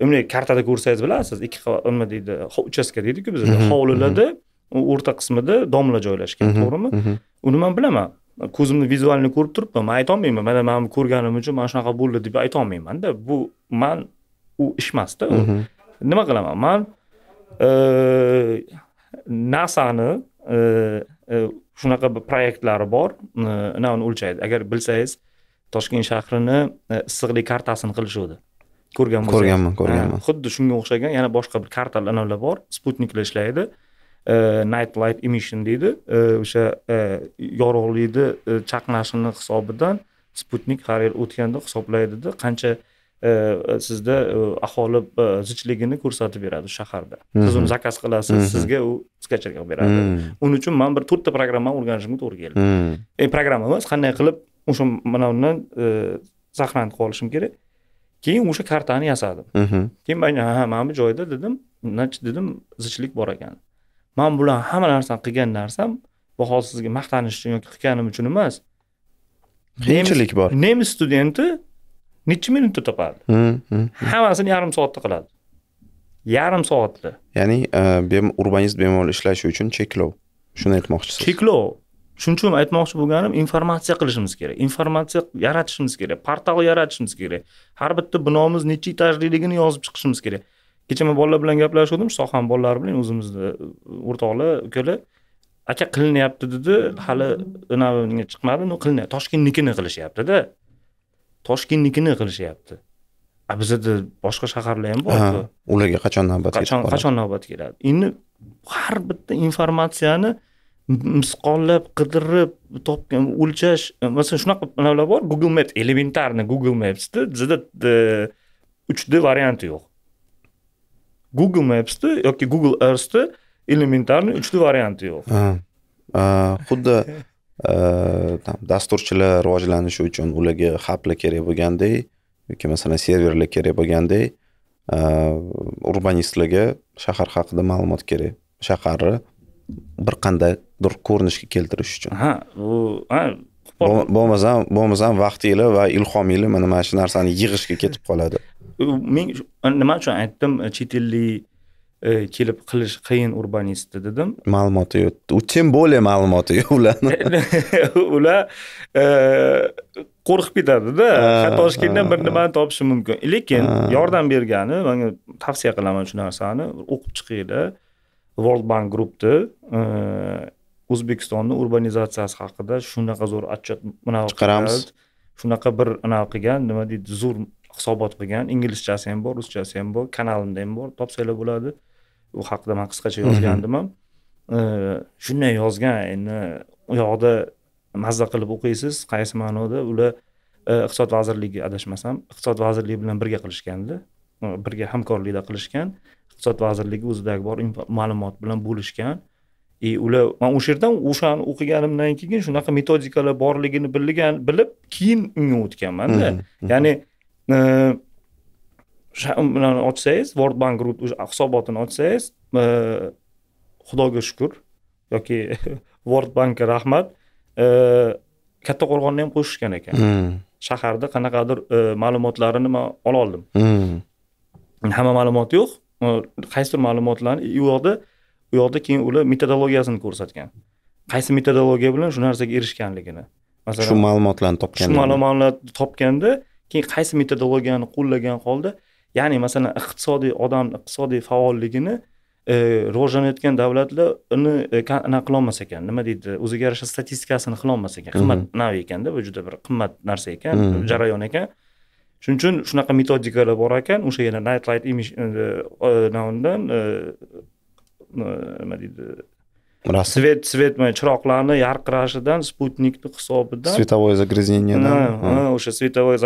bunday kartada ko'rsangiz bilasiz ikki nima deydi uchastka deydiku bizda mhm, hovlilarda mhm. o'rta qismida domla joylashgan mhm, to'g'rimi uni man bilaman ko'zimni vizualni ko'rib turibman man aytolmayman mana man ko'rganim uchun mana shunaqa bo'ldi deb aytolmaymanda bu man u ish emasda mhm. nima qilaman man e, nasani e, e, shunaqa bir proyektlari bor anavini o'lchaydi agar bilsangiz toshkent shahrini issiqlik kartasini qilishuvdi ko'rganman ko'rganman ko'rganman xuddi shunga o'xshagan yana boshqa bir kartalar anavlar bor sputniklar ishlaydi E, night light emission deydi e, o'sha e, yorug'likni chaqnashini hisobidan sputnik har yil o'tganda hisoblaydida qancha sizda aholi zichligini ko'rsatib beradi shaharda siz uni zakaz qilasiz sizga u qilib beradi uning uchun man bir to'rtta programmani o'rganishimga to'g'ri keldi programma emas qanday qilib o'sha manavdan saqlanib qolishim kerak keyin o'sha kartani yasadim keyin man ha mana bu joyda dedim значит dedim zichlik bor ekan man bular hamma narsani qilgan narsam hozir sizga maqtanish uchun yoki qilganim uchun emas qiyinchilik bor nemis studenti necha minutda topadi hammasini yarim soatda qiladi yarim soatda ya'ni e, urbanist bemalol ishlashi uchun cheklov shuni aytmoqchisiz cheklov shuning uchun aytmoqchi bo'lganim informatsiya qilishimiz kerak informatsiya yaratishimiz kerak portal yaratishimiz kerak har bitta binomiz necha etajliligini yozib chiqishimiz kerak kecha man bolalar bilan gaplashgandim sohani bolalari bilan o'zimizni e, o'rtoqlar ukalar aka qilinyapti dedi hali anavinga chiqmadi ну qilinyapti toshkentnikini qilishyaptida toshkentnikini qilishyapti a bizada boshqa shaharlar ham borku ularga qachon navbat qachon qachon navbat keladi endi har bitta informatsiyani misqollab qidirib topgan o'lchash e, masalan shunaqa anavlar bor google maps elementarniy google mapsda bizada d e, varianti yo'q Google Mapsda yoki Google Earthda elementarni uchta varianti yo'q xuddi dasturchilar rivojlanishi uchun ularga haplar kerak bo'lganday yoki masalan serverlar kerak bo'lganday urbanistlarga shahar haqida ma'lumot kerak shaharni bir qandaydir ko'rinishga keltirish uchun ha u bo'lmasam bo'lmasam vaqtinglar va ilhominglar mana mana shu narsani yig'ishga ketib qoladi men nima uchun aytdim e, chet ellik e, kelib qilish qiyin urbanistni dedim ma'lumoti yo'q тем более ma'lumoti yo'q ularni [laughs] ular e, qo'rqib ketadida toshkentdan bir nimani topishi mumkin lekin yordam bergani manga tavsiya qilaman shu narsani o'qib chiqinglar world bank groupni o'zbekistonni urbanizatsiyasi haqida shunaqa zo'r отчет chiqaramiz shunaqa bir anaqa qilgan nima deydi zo'r hisobot qilgan inglizchasi ham bor ruschasi ham bor kanalimda ham bor topsanglar bo'ladi u haqida man qisqacha mhm. yozgandim ham shunday yozgan endi u yoqda mazza qilib o'qiysiz qaysi ma'noda ular e, iqtisod vazirligi adashmasam iqtisod vazirligi bilan birga qilishganda e, birga hamkorlikda qilishgan iqtisod vazirligi o'zidagi bor ma'lumot bilan bo'lishgan и ular man o'sha yerdan o'shani o'qiganimdan keyin shunaqa metodikalar borligini bilgan bilib keyin unga o'tganmanda mhm, mhm. ya'ni e, ochsangiz world bank group hisobotini ochsangiz e, xudoga shukur yoki [laughs] world bankka rahmat e, katta qo'rg'onni ham qo'shishgan ekan hmm. shaharda qanaqadir ma'lumotlarini man ololdim hmm. hamma ma'lumot yo'q qaysidir ma'lumotlarni u yoqda u yoqda keyin ular metodologiyasini ko'rsatgan qaysi metodologiya bilan shu narsaga erishganligini masalan shu ma'lumotlarni topgan shu ma'lumotlarni topganda keyin qaysi metodologiyani qo'llagan holda ya'ni masalan iqtisodiy odam iqtisodiy faolligini e, rivojlanayotgan davlatlarni e, anaqa qilolmas ekan nima deydi o'ziga yarasha statistikasini qilolmas ekan qimmatnavi mhmm. ekanda bu juda bir qimmat narsa ekan mhmm. jarayon ekan shuning uchun shunaqa metodikalar bor ekan o'sha yana nightlight e, navdan nima deydi svet svet chiroqlarni yarqirashidan sputnikni hisobidan световое загрязнениеdan o'sha световое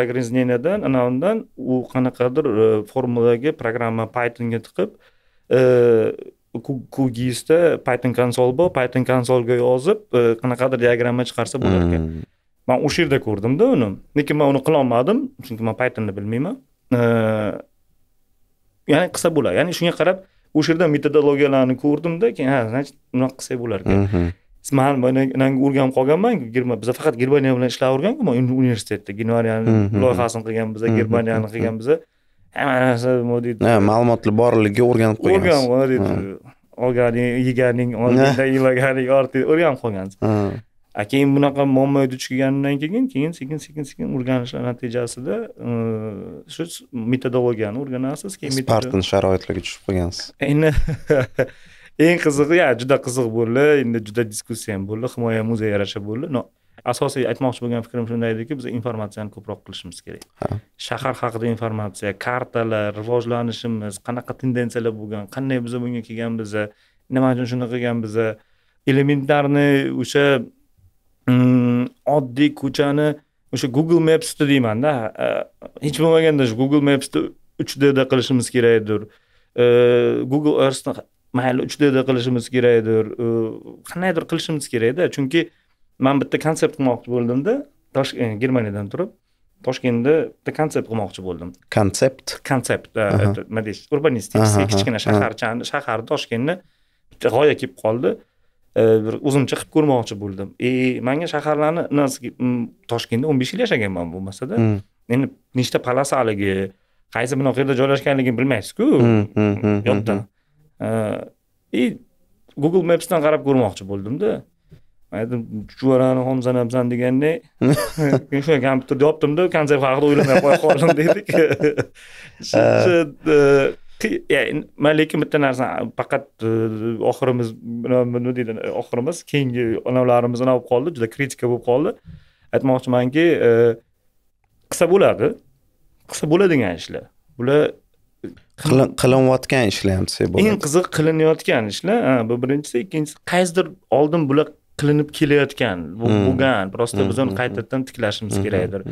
ana undan u qanaqadir e, formulaga programma pythonga tiqib e, kugisda python konsol bor python konsolga yozib e, qanaqadir diagramma chiqarsa bo'lar ekan hmm. man o'sha yerda ko'rdimda uni lekin man uni qilolmadim chunki man pythonni bilmayman ya'ni qilsa bo'ladi ya'ni shunga qarab o'sha yerdan metodologiyalarni ko'rdimda keyin ha значит bunaqa qilsak bo'lar ekan man manga o'rganib qolganman german biza faqat germaniya bilan ishlayverganku man universitetda germaniyani loyihasini qilgan biza germaniyani qilgan biza hamma э, narsa nima deydi э, ma'lumotlar borligini o'rganib qo'ygan o'rganib deydi olganing yeganing oldingdan [laughs] yig'laganing ortidan o'rganib qolgansiz keyin bunaqa muammoga duch kelganimdan keyin keyin sekin sekin sekin o'rganishlar natijasida e, shu metodologiyani o'rganasiz keyin spartan sharoitlarga tushib qolgansiz endi [laughs] eng qizig'i ya juda qiziq bo'ldi endi juda diskussiya ham bo'ldi himoya muzeyi yarasha bo'ldi no asosiy aytmoqchi bo'lgan fikrim shunday ediki biz informatsiyani ko'proq qilishimiz kerak shahar haqida informatsiya kartalar rivojlanishimiz qanaqa tendensiyalar bo'lgan qanday biz bunga kelganmiz nima uchun shuni qilgan biza elementarniy o'sha Mm, oddiy ko'chani o'sha google mapsda deymanda hech bo'lmaganda shu google mapsda uch dda qilishimiz kerakdir google earthni mayli uch dda qilishimiz kerakdir qandaydir qilishimiz kerakda chunki man bitta konsept qilmoqchi bo'ldimda e, germaniyadan turib toshkentda bitta konsept qilmoqchi bo'ldim konsept konsept nima deysiz urbanistik kichkina shaharchani shahar toshkentni bitta g'oya kelib qoldi E, bir o'zimcha qilib ko'rmoqchi bo'ldim e manga shaharlarni toshkentda o'n besh yil yashaganman bo'lmasada hmm. endi nechta palas haligi qaysi bino qayerda joylashganligini bilmaysizku hmm, hmm, yoddan и e, e, google mapsdan qarab ko'rmoqchi bo'ldimda aytdim chuvarani homsanabsan deganda [laughs] shunga kompyuterni yopdimda konsert haqida o'ylamay qo'ya qoldim deydik [laughs] lekin bitta narsani faqat e, oxirimiz nima deydi oxirimiz keyingi anavlarimiz anavi bo'lib qoldi juda kritika bo'lib qoldi aytmoqchimanki e, qilsa bo'ladi qilsa bo'ladigan ishlar bular qilinayotgan ishlar ham desak bo'ladi eng qiziq qilinayotgan ishlar bu birinchisi ikkinchisi qaysidir oldin bular qilinib kelayotgan hmm. bo'lgan просто biz uni hmm, hmm, qaytadan tiklashimiz kerakdir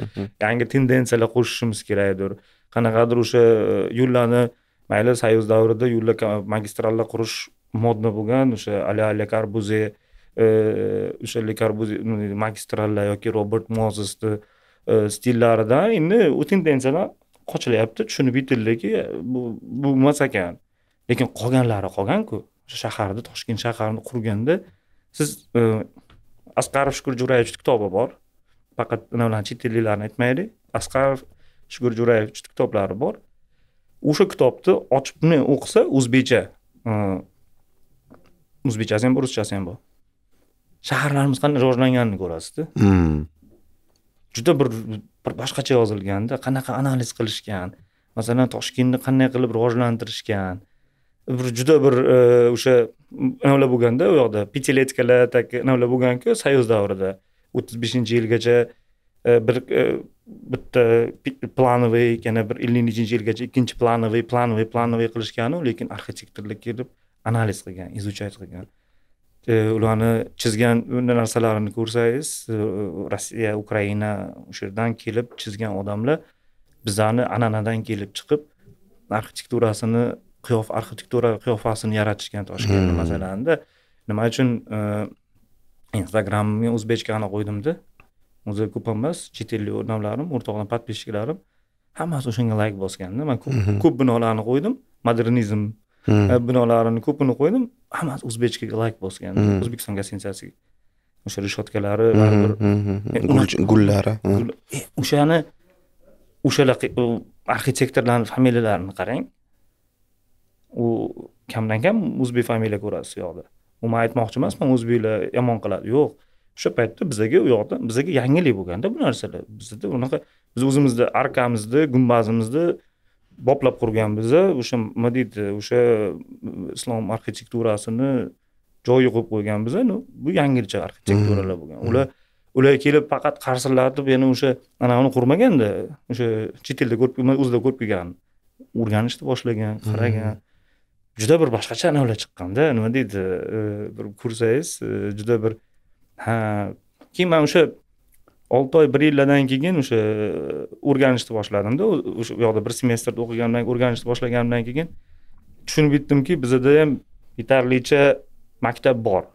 yangi tendensiyalar qo'shishimiz kerakdir qanaqadir o'sha e, yo'llarni mayli sayoz davrida yo'llar magistrallar qurish modna bo'lgan o'sha ala le karbuze o'sha le karbuze magistrallar yoki robert mozesni e, stillaridan endi u tendensiyalar qochilyapti tushunib yetildiki bu bu emas ekan lekin qolganlari qolganku o'sha shaharni toshkent shaharini qurganda siz e, asqarov shukur jo'rayevichni kitobi bor faqat bilan chet elliklarni aytmaylik asqarov shukur jo'rayevich kitoblari bor o'sha kitobni ochibni o'qisa o'zbekcha e, o'zbekchasi ham bor ruschasi ham bor shaharlarimiz qanday rivojlanganini ko'rasizda hmm. juda bir bir boshqacha yozilganda qanaqa analiz qilishgan masalan toshkentni qanday qilib rivojlantirishgan bir juda bir e, o'sha nimalar bo'lganda u yoqda pятилеткаlar так nimalar bo'lganku soyuz davrida o'ttiz beshinchi yilgacha e, bir bitta planoviy yana bir ellik nechinchi yilgacha ikkinchi planoviy planoviy planoviy qilishganu lekin arxitektorlik kelib analiz qilgan изучать qilgan ularni chizgan narsalarini ko'rsangiz e, rossiya ukraina o'sha yerdan kelib chizgan odamlar bizani an'anadan kelib chiqib arxitekturasini qiyof arxitektura qiyofasini yaratishgan toshkentda hmm. masalanda nima uchun e, instagramga o'zbekchani qo'ydimda o'zi emas chet ellik odamlarim o'rtoqlarim подписчиklarim hammasi o'shanga layk bosganda man mhm. ko'p binolarni qo'ydim modernizm mhm. e, binolarini ko'pini qo'ydim hammasi o'zbekchaga layk bosgan mhm. o'zbekiston gostinitsasiga o'sha решеткалari baribir e, gullari e, o'shani o'shalar arxitektorlarni familiyalarini qarang u kamdan kam o'zbek familiya ko'rasiz u yoqda u man aytmoqchi emasman o'zbeklar yomon qiladi yo'q o'sha paytda bizlarga u yoqda bizlarga yangilik bo'lganda bu narsalar bizda unaqa biz o'zimizni arkamizni gumbazimizni boplab qurganmiz o'sha nima deydi o'sha mm, islom arxitekturasini joyiga qo'yib qo'yganmiz ну bu yangicha arxitekturalar bo'lgan mm-hmm. ular ular kelib faqat qarsillatib yana o'sha anavini qurmaganda o'sha chet elda ko'rib o'zida ko'rib kelgan o'rganishni boshlagan qaragan mm-hmm. juda bir boshqacha anavlar chiqqanda nima deydi e, bir ko'rsangiz e, juda bir ha keyin man o'sha olti oy bir yillardan keyin o'sha e, o'rganishni boshladim-da, o'sha yoqda bir semestrda o'qiganimdan o'rganishni boshlaganimdan keyin tushunib yetdimki bizada ham yetarlicha maktab bor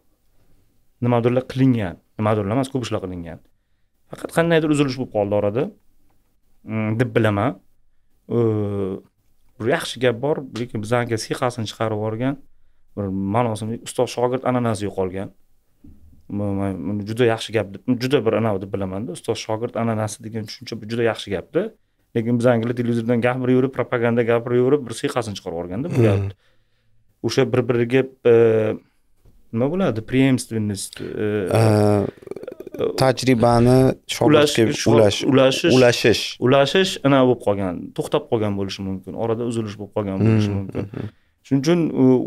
nimadirlar qilingan nimadirlar emas ko'p ishlar qilingan faqat qandaydir uzilish bo'lib qoldi orada mm, deb bilaman bir yaxshi gap bor lekin bizaniki siyqasini chiqarib yuborgan bir ma'nosini ustoz shogird an'anasi yo'qolgan buni juda yaxshi gap deb juda bir anavi deb bilamanda ustoz shogird ananasi degan tushuncha bu juda yaxshi gapda lekin biz angliya televizoridan gapiraverib propaganda gapiraverib bir siyqasini chiqarib yuborganda bu gap hmm. o'sha bir biriga e, nima bo'ladi преемственность e, e, tajribani ulash ulashish ulashish ulashish anavi bo'lib qolgan to'xtab qolgan bo'lishi mumkin orada uzilish bo'lib qolgan bo'lishi hmm. mumkin hmm. shuning uchun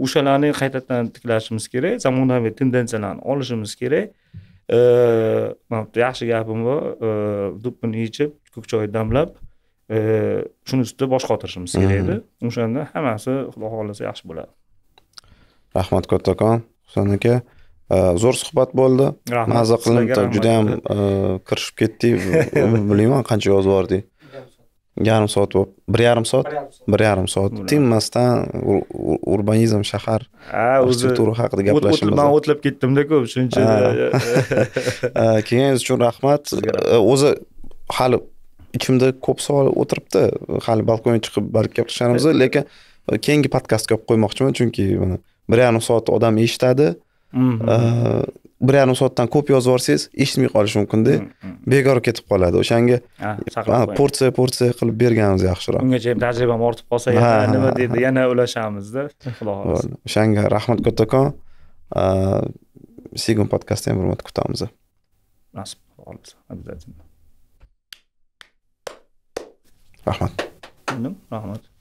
o'shalarni qaytadan tiklashimiz kerak zamonaviy tendensiyalarni olishimiz kerak mana yaxshi gapim bor dupini yechib ko'k choy damlab shuni ustida bosh qotirishimiz kerak edi mm-hmm. o'shanda hammasi xudo xohlasa yaxshi bo'ladi rahmat kattakon husan aka zo'r suhbat bo'ldi maza qildim juda yam kirishib ketdik [laughs] bilmayman qancha yozib yubordik yarim soat bo'lib bir yarim soat bir yarim soat tinmasdan urbanizm shahar arxitektura haqida gaplashimiz man o'tlab ketdimda ko'p shuncha [laughs] kelganingiz uchun rahmat o'zi hali ichimda ko'p savol o'tiribdi hali balkonga chiqib balki gaplasharmiz lekin keyingi podkastga olib qo'ymoqchiman chunki bir yarim soat odam eshitadi mhm. yarim soatdan ko'p yozib yuborsangiz eshitmay qolishi mumkinda mm, mm. bekor ketib qoladi o'shanga porsiya porsiya qilib berganimiz yaxshiroq ungacha tajribam ortib qolsa yana nima deydi yana ulashamizda xudo xohlasa o'shanga rahmat kattakon segun podkastda ham bir marta kutamiz nasib qilsa обязательно rahmat rahmat